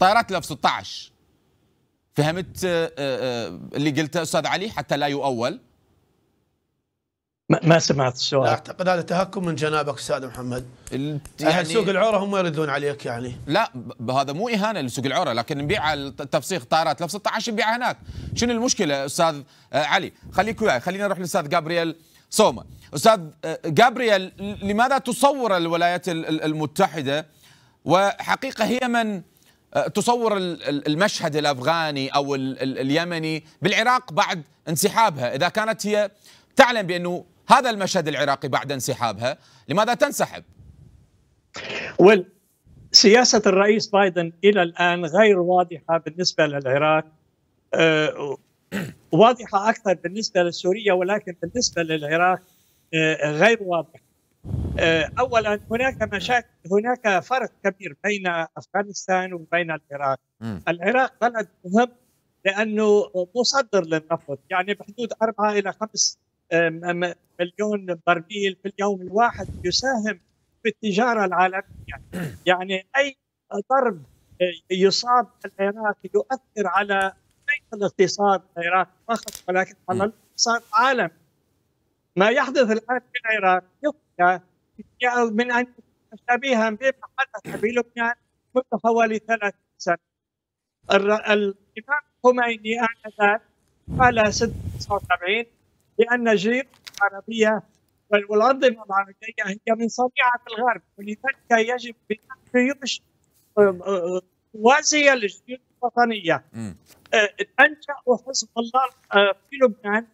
طائرات الاف 16 فهمت آه، آه، اللي قلته استاذ علي حتى لا يؤول
ما سمعت السؤال اعتقد
هذا تهكم من جنابك استاذ محمد يعني اهل يعني سوق العوره هم يردون عليك يعني لا هذا مو اهانه لسوق العوره لكن نبيع تفسيخ طائرات لف 16 نبيعها هناك شنو المشكله استاذ آه، علي خليك وياي خلينا نروح للاستاذ جابرييل سوما أستاذ جابرييل لماذا تصور الولايات المتحدة وحقيقة هي من آه، تصور المشهد الافغاني او اليمني بالعراق بعد انسحابها اذا كانت هي تعلم بانه هذا المشهد العراقي بعد انسحابها
لماذا تنسحب ويل سياسة الرئيس بايدن إلى الآن غير واضحة بالنسبة للعراق آه، واضحة أكثر بالنسبة لسوريا ولكن بالنسبة للعراق آه، غير واضحة آه، اولا هناك مشاكل هناك فرق كبير بين افغانستان وبين العراق م. العراق بلد مهم لانه مصدر للنفط يعني بحدود 4 الى 5 مليون برميل في اليوم الواحد يساهم في التجاره العالميه يعني اي ضرب آه، يصاب العراق يؤثر على ليس الاقتصاد العراقي فقط ولكن على الاقتصاد العالمي ما يحدث الان في العراق من ان شبيها بما حدث بلبنان منذ حوالي ثلاث سنوات. الامام الخميني انذاك قال 79 بان الجيوش العربيه والانظمه العربيه هي من صنيعه الغرب ولذلك يجب بتحقيق موازيه للجيوش الوطنيه. انشا حزب الله في لبنان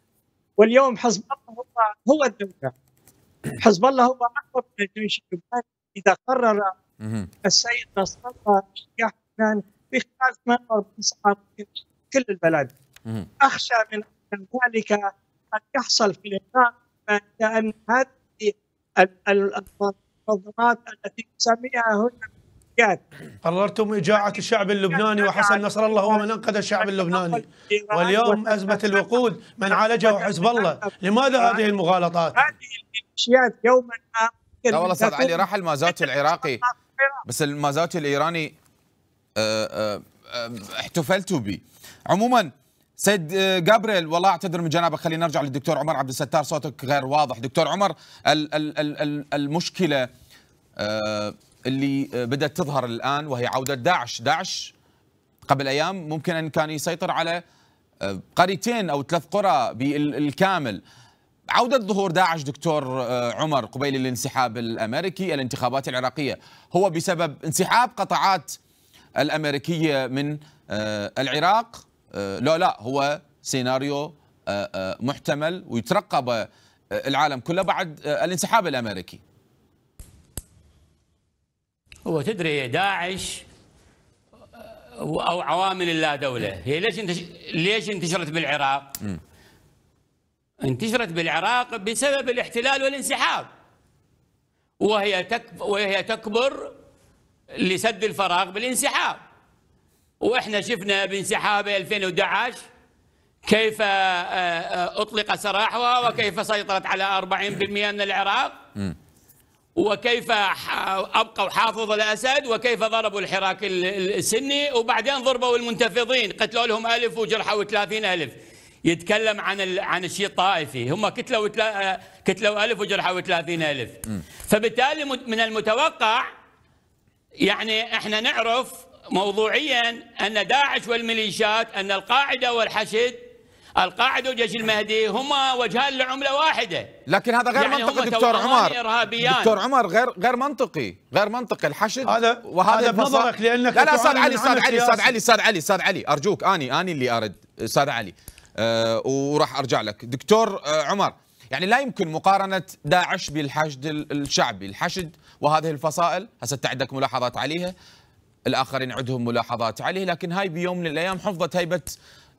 واليوم حزب الله هو الدوله. حزب الله هو اقوى من الجيش اللبناني اذا قرر السيد نصر الله اجتياح لبنان في خلال 48 ساعه كل البلد اخشى من ذلك ان يحصل في العراق لان هذه المنظمات التي نسميها هنا قررتم إجاعة
الشعب اللبناني وحسن نصر الله هو من أنقذ الشعب اللبناني واليوم أزمة الوقود من عالجه حزب الله لماذا هذه المغالطات؟ هذه شيات يوما ما
لا والله استاذ علي راح المازوتي العراقي بس المازوتي الايراني آه، آه، آه، احتفلتوا به عموما سيد جابريل والله اعتذر من جنابك خلينا نرجع للدكتور عمر عبد الستار صوتك غير واضح دكتور عمر ال ال ال المشكله اللي بدات تظهر الان وهي عوده داعش داعش قبل ايام ممكن ان كان يسيطر على قريتين او ثلاث قرى بالكامل عودة ظهور داعش دكتور آه، عمر قبيل الانسحاب الأمريكي الانتخابات العراقية هو بسبب انسحاب قطاعات الأمريكية من آه، العراق آه، لا لا هو سيناريو محتمل ويترقب العالم كله بعد الانسحاب الأمريكي
هو تدري داعش أو عوامل اللا دولة هي ليش ليش انتشرت بالعراق؟ م. انتشرت بالعراق بسبب الاحتلال والانسحاب وهي وهي تكبر لسد الفراغ بالانسحاب واحنا شفنا بانسحاب 2011 كيف آه، آه، اطلق سراحها وكيف سيطرت على 40% من العراق وكيف ابقوا حافظ الاسد وكيف ضربوا الحراك السني وبعدين ضربوا المنتفضين قتلوا لهم الف وجرحوا 30 الف يتكلم عن ال... عن الشيء الطائفي هم كتلوا وتلا... كتلوا 1000 وجرحوا 30000 فبالتالي من المتوقع يعني احنا نعرف موضوعيا ان داعش والميليشيات ان القاعده والحشد القاعده وجيش المهدي هما وجهان لعمله واحده لكن هذا غير يعني منطقي دكتور عمر إرهابيان. دكتور
عمر غير غير منطقي غير منطقي الحشد هذا وهذا بنظرك لانك لا لا استاذ علي استاذ علي استاذ علي استاذ علي علي ارجوك اني اني اللي ارد استاذ علي آه، وراح ارجع لك دكتور آه، عمر يعني لا يمكن مقارنة داعش بالحشد الشعبي الحشد وهذه الفصائل هسه انت عندك ملاحظات عليها الآخرين عندهم ملاحظات عليه لكن هاي بيوم من الأيام حفظت هيبة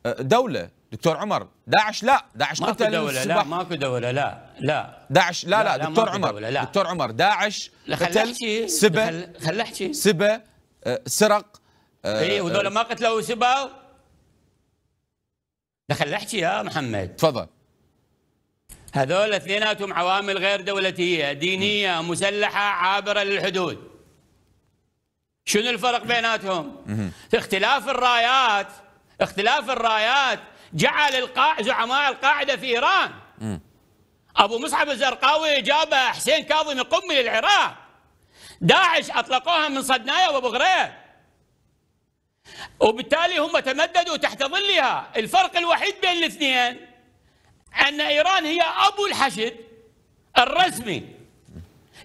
آه، دولة دكتور عمر داعش لا داعش ماكو قتل دولة لا ماكو دولة لا لا داعش لا لا, لا, لا دكتور عمر لا. دكتور عمر داعش قتل سبة خل احكي سبة سرق اي وذولا ما قتلوا سبا دخل احكي يا محمد تفضل
هذول اثنيناتهم عوامل غير دولتيه دينيه م. مسلحه عابره للحدود شنو الفرق بيناتهم اختلاف الرايات اختلاف الرايات جعل القا... زعماء القاعده في ايران م. ابو مصعب الزرقاوي جابه حسين كاظم قمي للعراق داعش اطلقوها من صدنايا وابو غريب وبالتالي هم تمددوا تحت ظلها الفرق الوحيد بين الاثنين أن إيران هي أبو الحشد الرسمي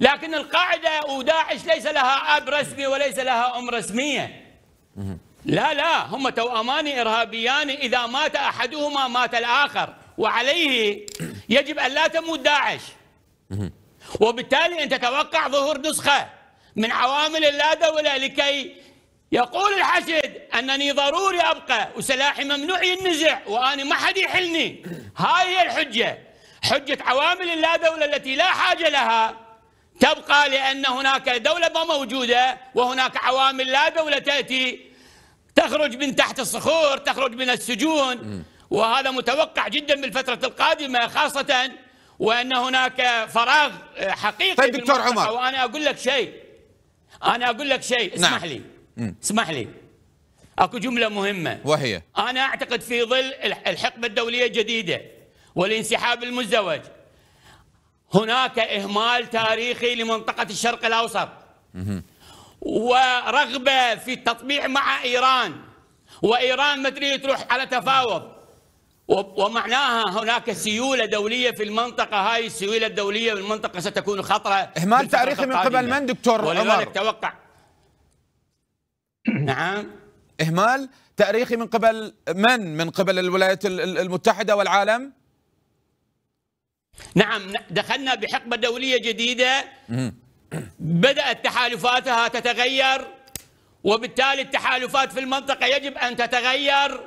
لكن القاعدة وداعش ليس لها أب رسمي وليس لها أم رسمية لا لا هم توأمان إرهابيان إذا مات أحدهما مات الآخر وعليه يجب أن لا تموت داعش وبالتالي أن تتوقع ظهور نسخة من عوامل اللا دولة لكي يقول الحشد أنني ضروري أبقى وسلاحي ممنوع ينزع وأنا ما حد يحلني هاي هي الحجة حجة عوامل اللا دولة التي لا حاجة لها تبقى لأن هناك دولة ما موجودة وهناك عوامل لا دولة تأتي تخرج من تحت الصخور تخرج من السجون وهذا متوقع جدا بالفترة القادمة خاصة وأن هناك فراغ حقيقي طيب دكتور عمر وأنا أقول لك شيء أنا أقول لك شيء اسمح نعم. لي اسمح لي اكو جمله مهمه وهي انا اعتقد في ظل الحقبه الدوليه الجديده والانسحاب المزدوج هناك اهمال تاريخي لمنطقه الشرق الاوسط ورغبه في التطبيع مع ايران وايران ما تريد تروح على تفاوض ومعناها هناك سيولة دولية في المنطقة هاي السيولة الدولية في المنطقة ستكون خطرة إهمال تاريخي من قبل من دكتور عمر ولذلك توقع
نعم إهمال تاريخي من قبل من؟ من قبل الولايات المتحدة والعالم؟ نعم دخلنا بحقبة دولية جديدة
بدأت تحالفاتها تتغير وبالتالي التحالفات في المنطقة يجب أن تتغير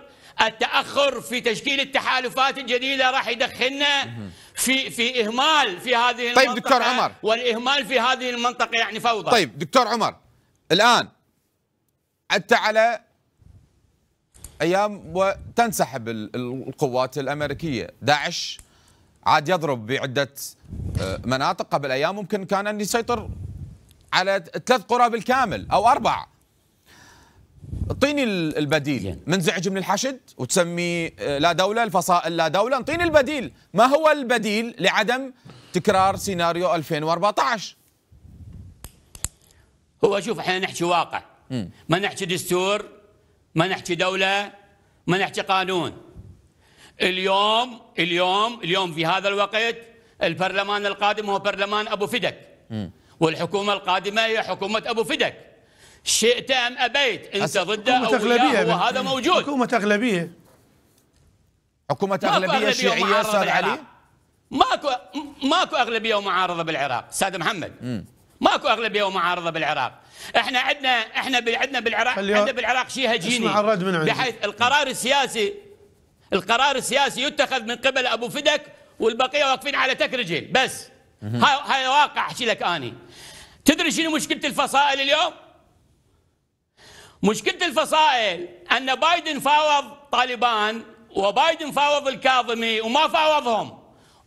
التأخر في تشكيل التحالفات الجديدة راح يدخلنا في في إهمال في هذه المنطقة طيب دكتور عمر والإهمال في هذه المنطقة يعني فوضى
طيب دكتور عمر الآن حتى على ايام وتنسحب القوات الامريكيه داعش عاد يضرب بعده آه، مناطق قبل ايام ممكن كان ان يسيطر على ثلاث قرى بالكامل او اربع اعطيني البديل منزعج من الحشد وتسمي آه، لا دوله الفصائل لا دوله اعطيني البديل ما هو البديل لعدم تكرار سيناريو 2014 هو شوف احنا نحكي واقع ما نحكي دستور
ما نحكي دولة ما نحكي قانون اليوم اليوم اليوم في هذا الوقت البرلمان القادم هو برلمان أبو فدك والحكومة القادمة هي حكومة أبو فدك شئت أم أبيت أنت ضده أو أغلبية وهذا موجود
حكومة أغلبية حكومة أغلبية
شيعية أستاذ علي ماكو ماكو أغلبية ومعارضة بالعراق أستاذ محمد ماكو أغلبية ومعارضة بالعراق احنا عندنا احنا عندنا بالعراق عندنا بالعراق شيء هجيني بحيث القرار السياسي القرار السياسي يتخذ من قبل ابو فدك والبقيه واقفين على تك رجل بس هاي هاي واقع احكي لك اني تدري شنو مشكله الفصائل اليوم؟ مشكله الفصائل ان بايدن فاوض طالبان وبايدن فاوض الكاظمي وما فاوضهم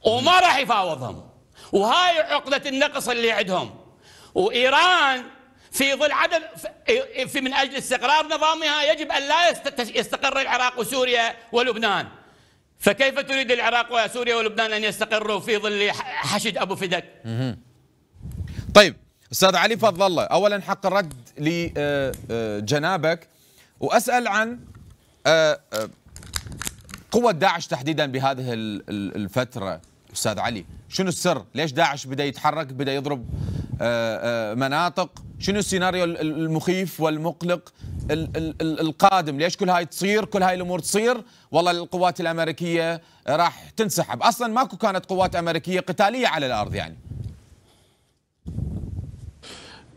وما راح يفاوضهم وهاي عقده النقص اللي عندهم وايران في ظل عدم في من أجل استقرار نظامها يجب أن لا يستقر العراق وسوريا ولبنان فكيف تريد العراق وسوريا ولبنان أن يستقروا في ظل حشد أبو فدك
طيب أستاذ علي فضل الله أولا حق الرد لجنابك آه، آه، وأسأل عن آه، قوة داعش تحديدا بهذه الفترة أستاذ علي شنو السر ليش داعش بدأ يتحرك بدأ يضرب آه، آه، مناطق شنو السيناريو المخيف والمقلق القادم ليش كل هاي تصير كل هاي الامور تصير والله القوات الامريكيه راح تنسحب اصلا ماكو كانت قوات امريكيه قتاليه على الارض يعني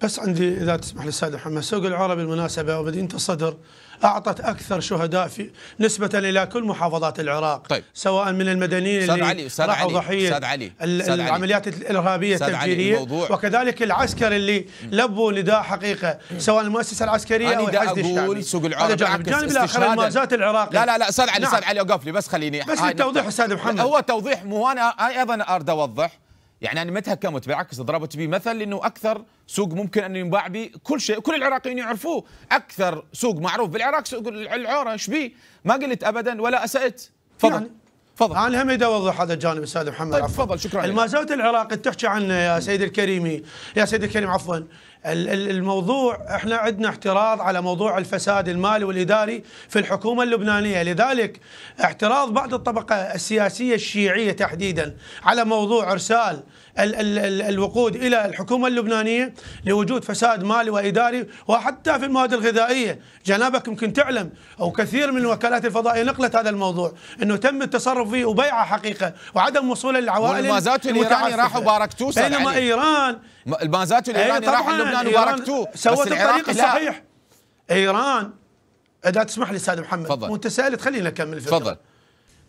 بس عندي اذا تسمح لي استاذ محمد سوق العرب بالمناسبه ومدينه الصدر أعطت أكثر شهداء في نسبة إلى كل محافظات العراق طيب. سواء من المدنيين اللي علي. راحوا ضحية علي. العمليات الإرهابية التنفيذية وكذلك العسكر اللي لبوا نداء حقيقة سواء المؤسسة العسكرية أو الحشد الشعبي سوق العرب الجانب الآخر المازات العراقيه لا لا لا استاذ علي استاذ نعم. علي
وقف لي بس خليني بس آه، للتوضيح استاذ محمد هو توضيح مو أنا أيضا أرد أوضح يعني انا ما تهكمت بالعكس ضربت به مثل لانه اكثر سوق ممكن انه ينباع به كل شيء كل العراقيين يعرفوه اكثر سوق معروف بالعراق سوق العوره ايش بيه ما قلت ابدا ولا اسات تفضل يعني تفضل
انا هم اوضح هذا الجانب استاذ محمد طيب تفضل شكرا المازوت العراقي تحكي عنه يا سيد الكريمي يا سيد الكريم عفوا الموضوع احنا عندنا اعتراض على موضوع الفساد المالي والاداري في الحكومه اللبنانيه، لذلك اعتراض بعض الطبقه السياسيه الشيعيه تحديدا على موضوع ارسال ال ال ال الوقود الى الحكومه اللبنانيه لوجود فساد مالي واداري وحتى في المواد الغذائيه، جنابك يمكن تعلم او كثير من الوكالات الفضائيه نقلت هذا الموضوع انه تم التصرف فيه وبيعه حقيقه وعدم وصوله للعوائل والمازات الايراني راحوا
باركتوس بينما يعني. ايران البازات إيه، الايراني أيه راح لبنان وباركتوه تو سوت الطريق الصحيح ايران
اذا تسمح لي استاذ محمد فضل. وانت سالت خليني اكمل تفضل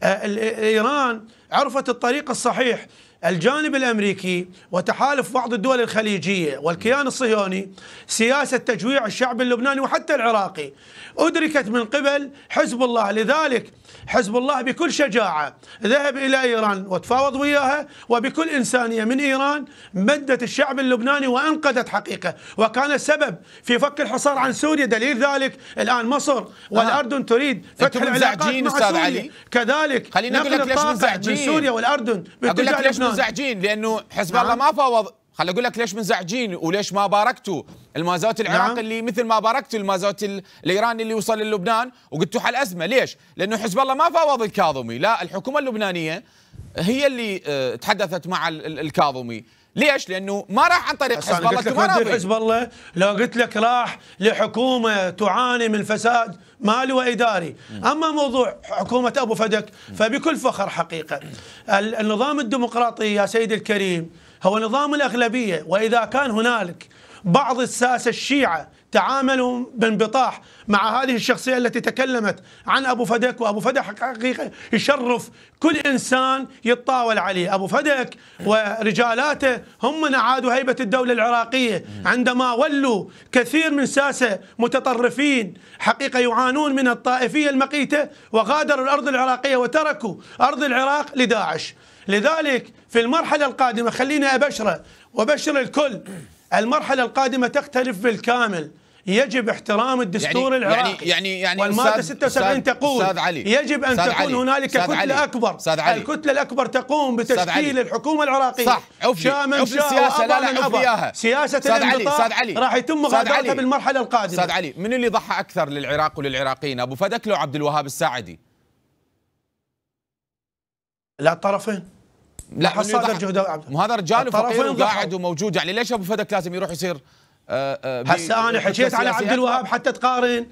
آه ايران عرفت الطريق الصحيح الجانب الامريكي وتحالف بعض الدول الخليجيه والكيان الصهيوني سياسه تجويع الشعب اللبناني وحتى العراقي ادركت من قبل حزب الله لذلك حزب الله بكل شجاعه ذهب الى ايران وتفاوض وياها وبكل انسانيه من ايران مدت الشعب اللبناني وانقذت حقيقه وكان السبب في فك الحصار عن سوريا دليل ذلك الان
مصر والاردن آه. تريد فتح العلاقات مع سوريا علي؟ كذلك خلينا نقول لك ليش من سوريا والاردن بتجاه لبنان منزعجين لانه حزب الله نعم. ما فاوض خل اقول لك ليش منزعجين وليش ما باركتوا المازوت العراقي نعم. اللي مثل ما باركتوا المازوت الايراني اللي وصل للبنان وقلتوا حل ازمه ليش؟ لانه حزب الله ما فاوض الكاظمي لا الحكومه اللبنانيه هي اللي آه، تحدثت مع الكاظمي ليش؟ لانه ما راح عن طريق حزب الله ما راضي حزب
الله لو قلت لك راح لحكومه تعاني من فساد مالي واداري، اما موضوع حكومه ابو فدك فبكل فخر حقيقه النظام الديمقراطي يا سيدي الكريم هو نظام الاغلبيه واذا كان هنالك بعض الساسه الشيعه تعاملوا بانبطاح مع هذه الشخصية التي تكلمت عن أبو فدك وأبو فدك حقيقة يشرف كل إنسان يتطاول عليه أبو فدك ورجالاته هم من أعادوا هيبة الدولة العراقية عندما ولوا كثير من ساسة متطرفين حقيقة يعانون من الطائفية المقيتة وغادروا الأرض العراقية وتركوا أرض العراق لداعش لذلك في المرحلة القادمة خلينا أبشره وبشر الكل المرحلة القادمة تختلف بالكامل يجب احترام الدستور يعني-, يعني العراقي يعني يعني والماده 76 تقول ساد علي يجب ان تكون هنالك كتله علي اكبر ساد علي الكتله الاكبر تقوم بتشكيل الحكومه العراقيه صح شاء من السياسه لا لا عفري سياسه الانبطاح راح يتم مغادرتها بالمرحله
القادمه استاذ علي من اللي ضحى اكثر للعراق وللعراقيين ابو فدك لو عبد الوهاب الساعدي لا الطرفين
لا الجهد
مو هذا رجال وفقير وقاعد وموجود يعني ليش ابو فدك لازم يروح يصير آه، آه، هسه انا حكيت على عبد الوهاب حتى تقارن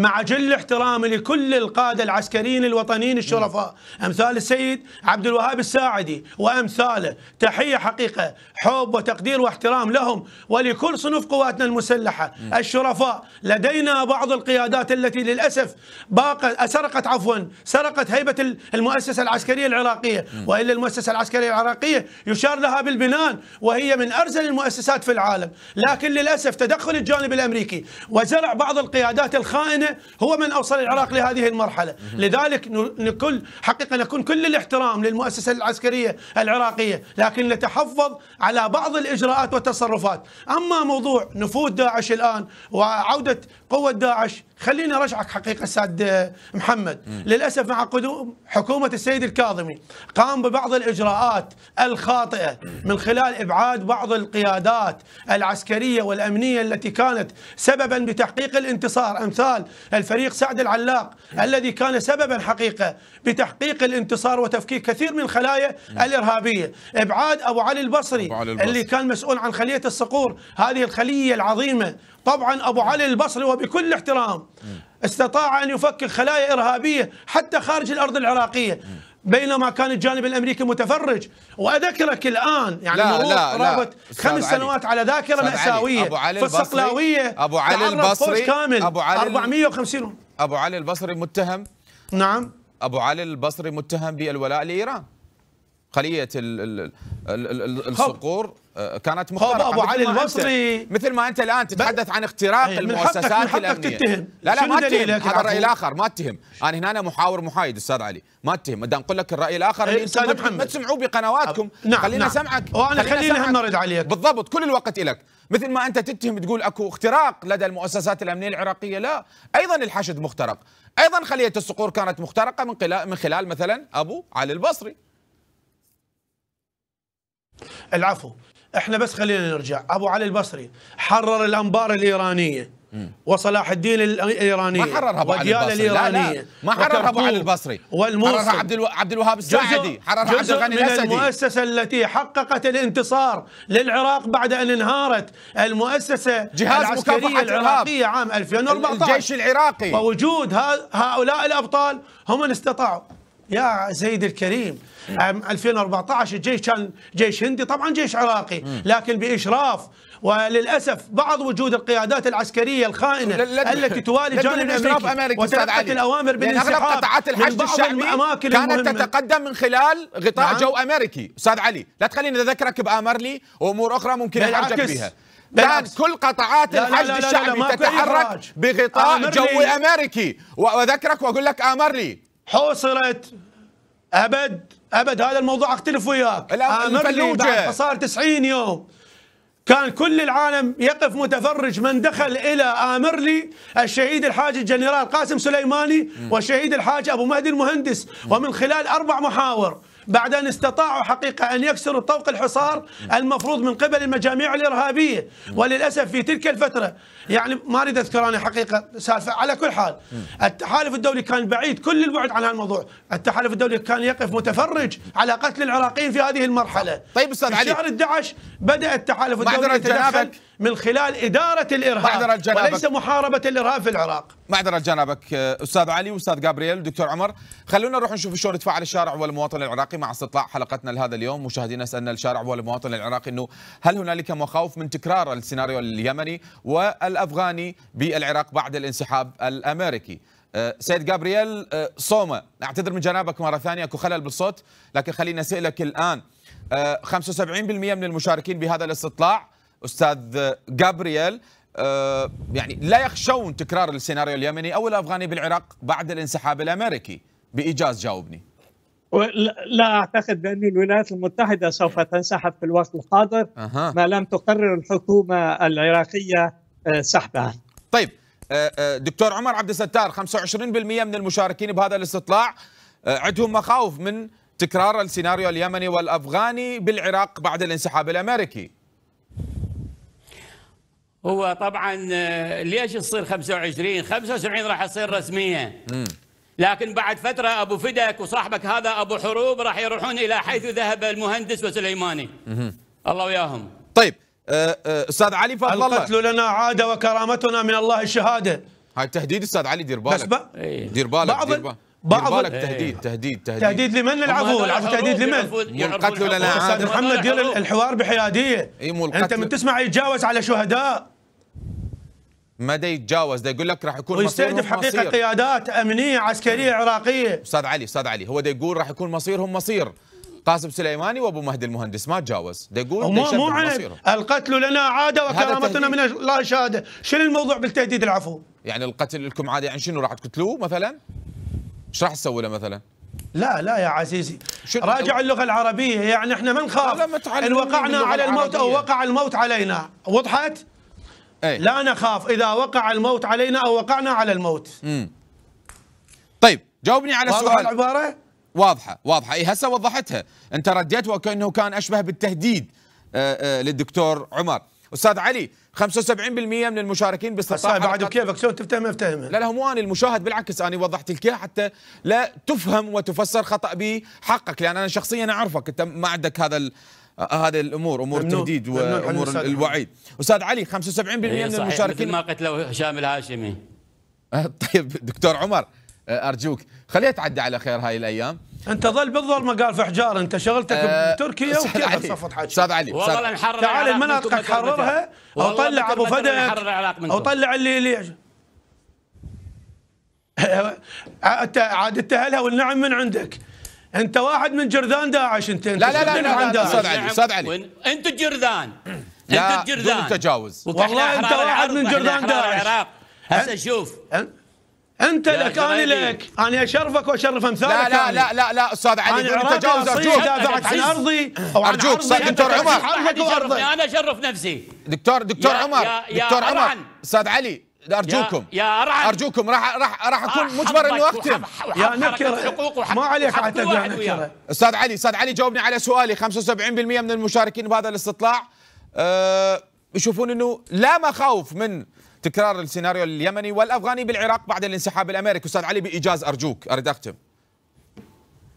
مع جل احترامي لكل القادة العسكريين الوطنيين الشرفاء أمثال السيد عبد الوهاب الساعدي وأمثاله تحية حقيقة حب وتقدير واحترام لهم ولكل صنف قواتنا المسلحة الشرفاء لدينا بعض القيادات التي للأسف باق سرقت عفوا سرقت هيبة المؤسسة العسكرية العراقية وإلا المؤسسة العسكرية العراقية يشار لها بالبنان وهي من أرزل المؤسسات في العالم لكن للأسف تدخل الجانب الأمريكي وزرع بعض القيادات الخائنة هو من أوصل العراق لهذه المرحلة لذلك نكل حقيقة نكون كل الاحترام للمؤسسة العسكرية العراقية لكن نتحفظ على بعض الإجراءات والتصرفات أما موضوع نفوذ داعش الآن وعودة قوة داعش خليني رجعك حقيقة سعد آه، محمد م. للأسف مع قدوم حكومة السيد الكاظمي قام ببعض الإجراءات الخاطئة من خلال إبعاد بعض القيادات العسكرية والأمنية التي كانت سببا بتحقيق الانتصار أمثال الفريق سعد العلاق م. الذي كان سببا حقيقة بتحقيق الانتصار وتفكيك كثير من الخلايا الإرهابية إبعاد أبو علي البصري, أبو علي البصري. اللي كان مسؤول عن خلية الصقور هذه الخلية العظيمة طبعا أبو علي البصري وبكل احترام استطاع أن يفكك خلايا إرهابية حتى خارج الأرض العراقية بينما كان الجانب الامريكي متفرج واذكرك الان يعني لا لا لا خمس سنوات علي
على
ذاكره ماساويه في الصقلاويه ابو علي البصري كامل ابو علي 450 ابو علي البصري متهم نعم ابو علي البصري متهم بالولاء لايران قليه الصقور آه، كانت مخترقه ابو علي المصري مثل ما انت الان تتحدث عن اختراق إيه، المؤسسات الامنيه تتهم. لا لا ما تتهم هذا الراي الاخر ما تتهم انا هنا أنا محاور محايد استاذ علي ما تتهم بدي اقول لك الراي الاخر إيه، اللي انتم ما تسمعوه بقنواتكم نعم خلينا نعم. سمعك وانا خليني هم نرد عليك بالضبط كل الوقت لك مثل ما انت تتهم تقول اكو اختراق لدى المؤسسات الامنيه العراقيه لا ايضا الحشد مخترق ايضا خليه الصقور كانت مخترقه من خلال مثلا ابو علي البصري العفو احنا بس خلينا نرجع
ابو علي البصري حرر الانبار الايرانيه وصلاح الدين الايراني ما حررها ابو علي البصري لا لا ما حررها ابو علي البصري والموصل حررها عبد الو... عبد الوهاب السعدي حررها عبد الغني الاسدي المؤسسه التي حققت الانتصار للعراق بعد ان انهارت المؤسسه جهاز العسكريه العراقيه عام 2014 الجيش العراقي ووجود هؤلاء الابطال هم من استطاعوا يا سيدي الكريم عام 2014 الجيش كان جيش هندي طبعا جيش عراقي لكن بإشراف وللأسف بعض وجود القيادات العسكرية الخائنة التي توالي جانب أمريكي علي الأوامر بالانسحاب أغلب قطاعات الحشد الشعبي كانت المهمة.
تتقدم من خلال غطاء نعم. جو أمريكي أستاذ علي لا تخليني أذكرك بأمر لي وأمور أخرى ممكن أحرجك بها كان كل قطاعات الحشد الشعبي تتحرك بغطاء جوي أمريكي وأذكرك وأقول لك آمر لي حوصلت ابد
ابد هذا الموضوع اختلف وياك امرني آه، بعد حصار 90 يوم كان كل العالم يقف متفرج من دخل الى امرلي آه، الشهيد الحاج الجنرال قاسم سليماني والشهيد الحاج ابو مهدي المهندس ومن خلال اربع محاور بعد أن استطاعوا حقيقة أن يكسروا طوق الحصار المفروض من قبل المجاميع الإرهابية وللأسف في تلك الفترة يعني ما أريد أذكر أنا حقيقة سالفة على كل حال التحالف الدولي كان بعيد كل البعد عن هذا الموضوع التحالف الدولي كان يقف متفرج على قتل العراقيين في هذه المرحلة طيب أستاذ علي شهر 11 بدأ التحالف الدولي يتدخل من خلال إدارة الإرهاب وليس
محاربة الإرهاب في العراق معذرة جنابك أستاذ علي وأستاذ جابرييل دكتور عمر خلونا نروح نشوف شلون تفاعل الشارع والمواطن العراقي مع استطلاع حلقتنا لهذا اليوم مشاهدينا سالنا الشارع والمواطن العراقي انه هل هنالك مخاوف من تكرار السيناريو اليمني والافغاني بالعراق بعد الانسحاب الامريكي أه، سيد جابرييل أه، صومه اعتذر من جنابك مره ثانيه اكو خلل بالصوت لكن خلينا اسالك الان 75% أه، من المشاركين بهذا الاستطلاع استاذ جابرييل يعني لا يخشون تكرار السيناريو اليمني او الافغاني بالعراق بعد الانسحاب الامريكي بايجاز جاوبني
لا اعتقد بان الولايات المتحده سوف تنسحب في الوقت الحاضر أه. ما لم تقرر الحكومه العراقيه آه، سحبها. طيب آه، آه، دكتور عمر عبد الستار
25% من المشاركين بهذا الاستطلاع عندهم مخاوف من تكرار السيناريو اليمني والافغاني بالعراق بعد الانسحاب الامريكي.
هو طبعا ليش يصير 25 75 راح يصير رسميه. م. لكن بعد فترة أبو فدك وصاحبك هذا أبو حروب راح يروحون إلى حيث ذهب المهندس وسليماني الله وياهم طيب آه،
آه، أستاذ علي فضل القتل لنا عادة وكرامتنا من الله الشهادة هاي تهديد أستاذ علي دير بالك بس إيه. دير بالك بعض دير بالك بعض بالك تهديد إيه.
تهديد تهديد تهديد لمن
العفو العفو تهديد لمن القتل لنا استاذ محمد دير الحوار بحيادية انت من تسمع يتجاوز على شهداء
ما دا يتجاوز دا يقول لك راح يكون ويستهدف حقيقه مصير. قيادات امنيه عسكريه عراقيه استاذ علي استاذ علي هو دا يقول راح يكون مصيرهم مصير قاسم سليماني وابو مهدي المهندس ما تجاوز دا يقول مو مو القتل لنا عاده وكرامتنا من الله شاهده شنو الموضوع بالتهديد العفو يعني القتل لكم عاده يعني شنو راح تقتلوه مثلا ايش راح تسوي له مثلا لا لا يا عزيزي راجع
اللغه العربيه يعني احنا ما نخاف ان وقعنا على الموت او
وقع الموت علينا
وضحت أي. لا نخاف إذا وقع الموت علينا أو وقعنا على الموت مم.
طيب جاوبني على واضح السؤال العبارة؟ واضحة واضحة إيه هسه وضحتها أنت رديت وكأنه كان أشبه بالتهديد آآ آه، آآ آه، للدكتور عمر استاذ علي 75% من المشاركين باستطاعه بعد كيفك شلون تفتهم افتهمها لا لا مو انا المشاهد بالعكس انا وضحت لك حتى لا تفهم وتفسر خطا بحقك لان انا شخصيا اعرفك انت ما عندك هذا آه، هذه الامور امور التهديد وامور الوعيد استاذ علي 75% إيه، من المشاركين ما قتلوا
هشام الهاشمي
<laughs> آه، طيب دكتور عمر آه، ارجوك خليها تعدي على خير هاي الايام انت ظل بالظل ما قال في حجار انت شغلتك أه بتركيا وكيف تصفط حاجه استاذ علي والله نحرر تعال المناطق تحررها
او طلع ابو فدك او طلع اللي اللي عاد اهلها والنعم من عندك انت واحد من جرذان داعش انت,
لا لا لا, لا, استاذ علي نعم. استاذ علي انت جرذان انت جرذان
تجاوز والله انت واحد من جرذان داعش
هسه شوف
انت لك انا لك انا اشرفك واشرف امثالك لا لا
لا لا استاذ علي انت تجاوز
ارجوك دافعت
عن ارضي او عن ارجوك دكتور عمر انا
اشرف نفسي
دكتور دكتور عمر دكتور عمر استاذ علي ارجوكم يا, يا ارعب ارجوكم راح راح راح اكون مجبر انه اختم يا نكره ما عليك اعتذر نكره استاذ علي استاذ علي جاوبني على سؤالي 75% من المشاركين بهذا الاستطلاع أه يشوفون انه لا مخاوف من تكرار السيناريو اليمني والافغاني بالعراق بعد الانسحاب الامريكي استاذ علي بايجاز ارجوك اريد اختم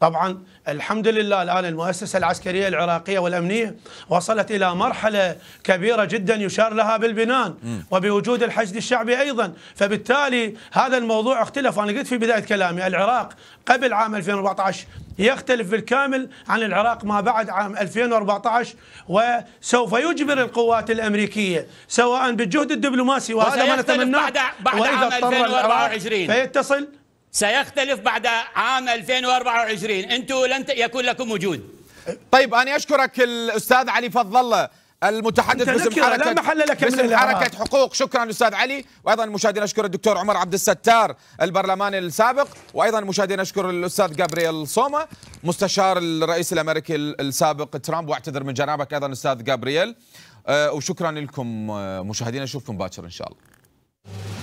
طبعا الحمد لله
الآن المؤسسة العسكرية العراقية والأمنية وصلت إلى مرحلة كبيرة جدا يشار لها بالبنان وبوجود الحشد الشعبي أيضا فبالتالي هذا الموضوع اختلف وأنا قلت في بداية كلامي العراق قبل عام 2014 يختلف بالكامل عن العراق ما بعد عام 2014 وسوف يجبر القوات الأمريكية
سواء بالجهد
الدبلوماسي وهذا ما نتمناه بعد, بعد عام 2024
فيتصل سيختلف بعد عام 2024 انتم لن يكون لكم
وجود طيب انا اشكرك الاستاذ علي فضل الله المتحدث باسم حركه لا محل لك باسم حركه حقوق شكرا استاذ علي وايضا المشاهدين اشكر الدكتور عمر عبد الستار البرلماني السابق وايضا المشاهدين اشكر الاستاذ جابرييل صوما مستشار الرئيس الامريكي السابق ترامب واعتذر من جنابك ايضا استاذ جابرييل آه، وشكرا لكم آه، مشاهدين أشوفكم باكر ان شاء الله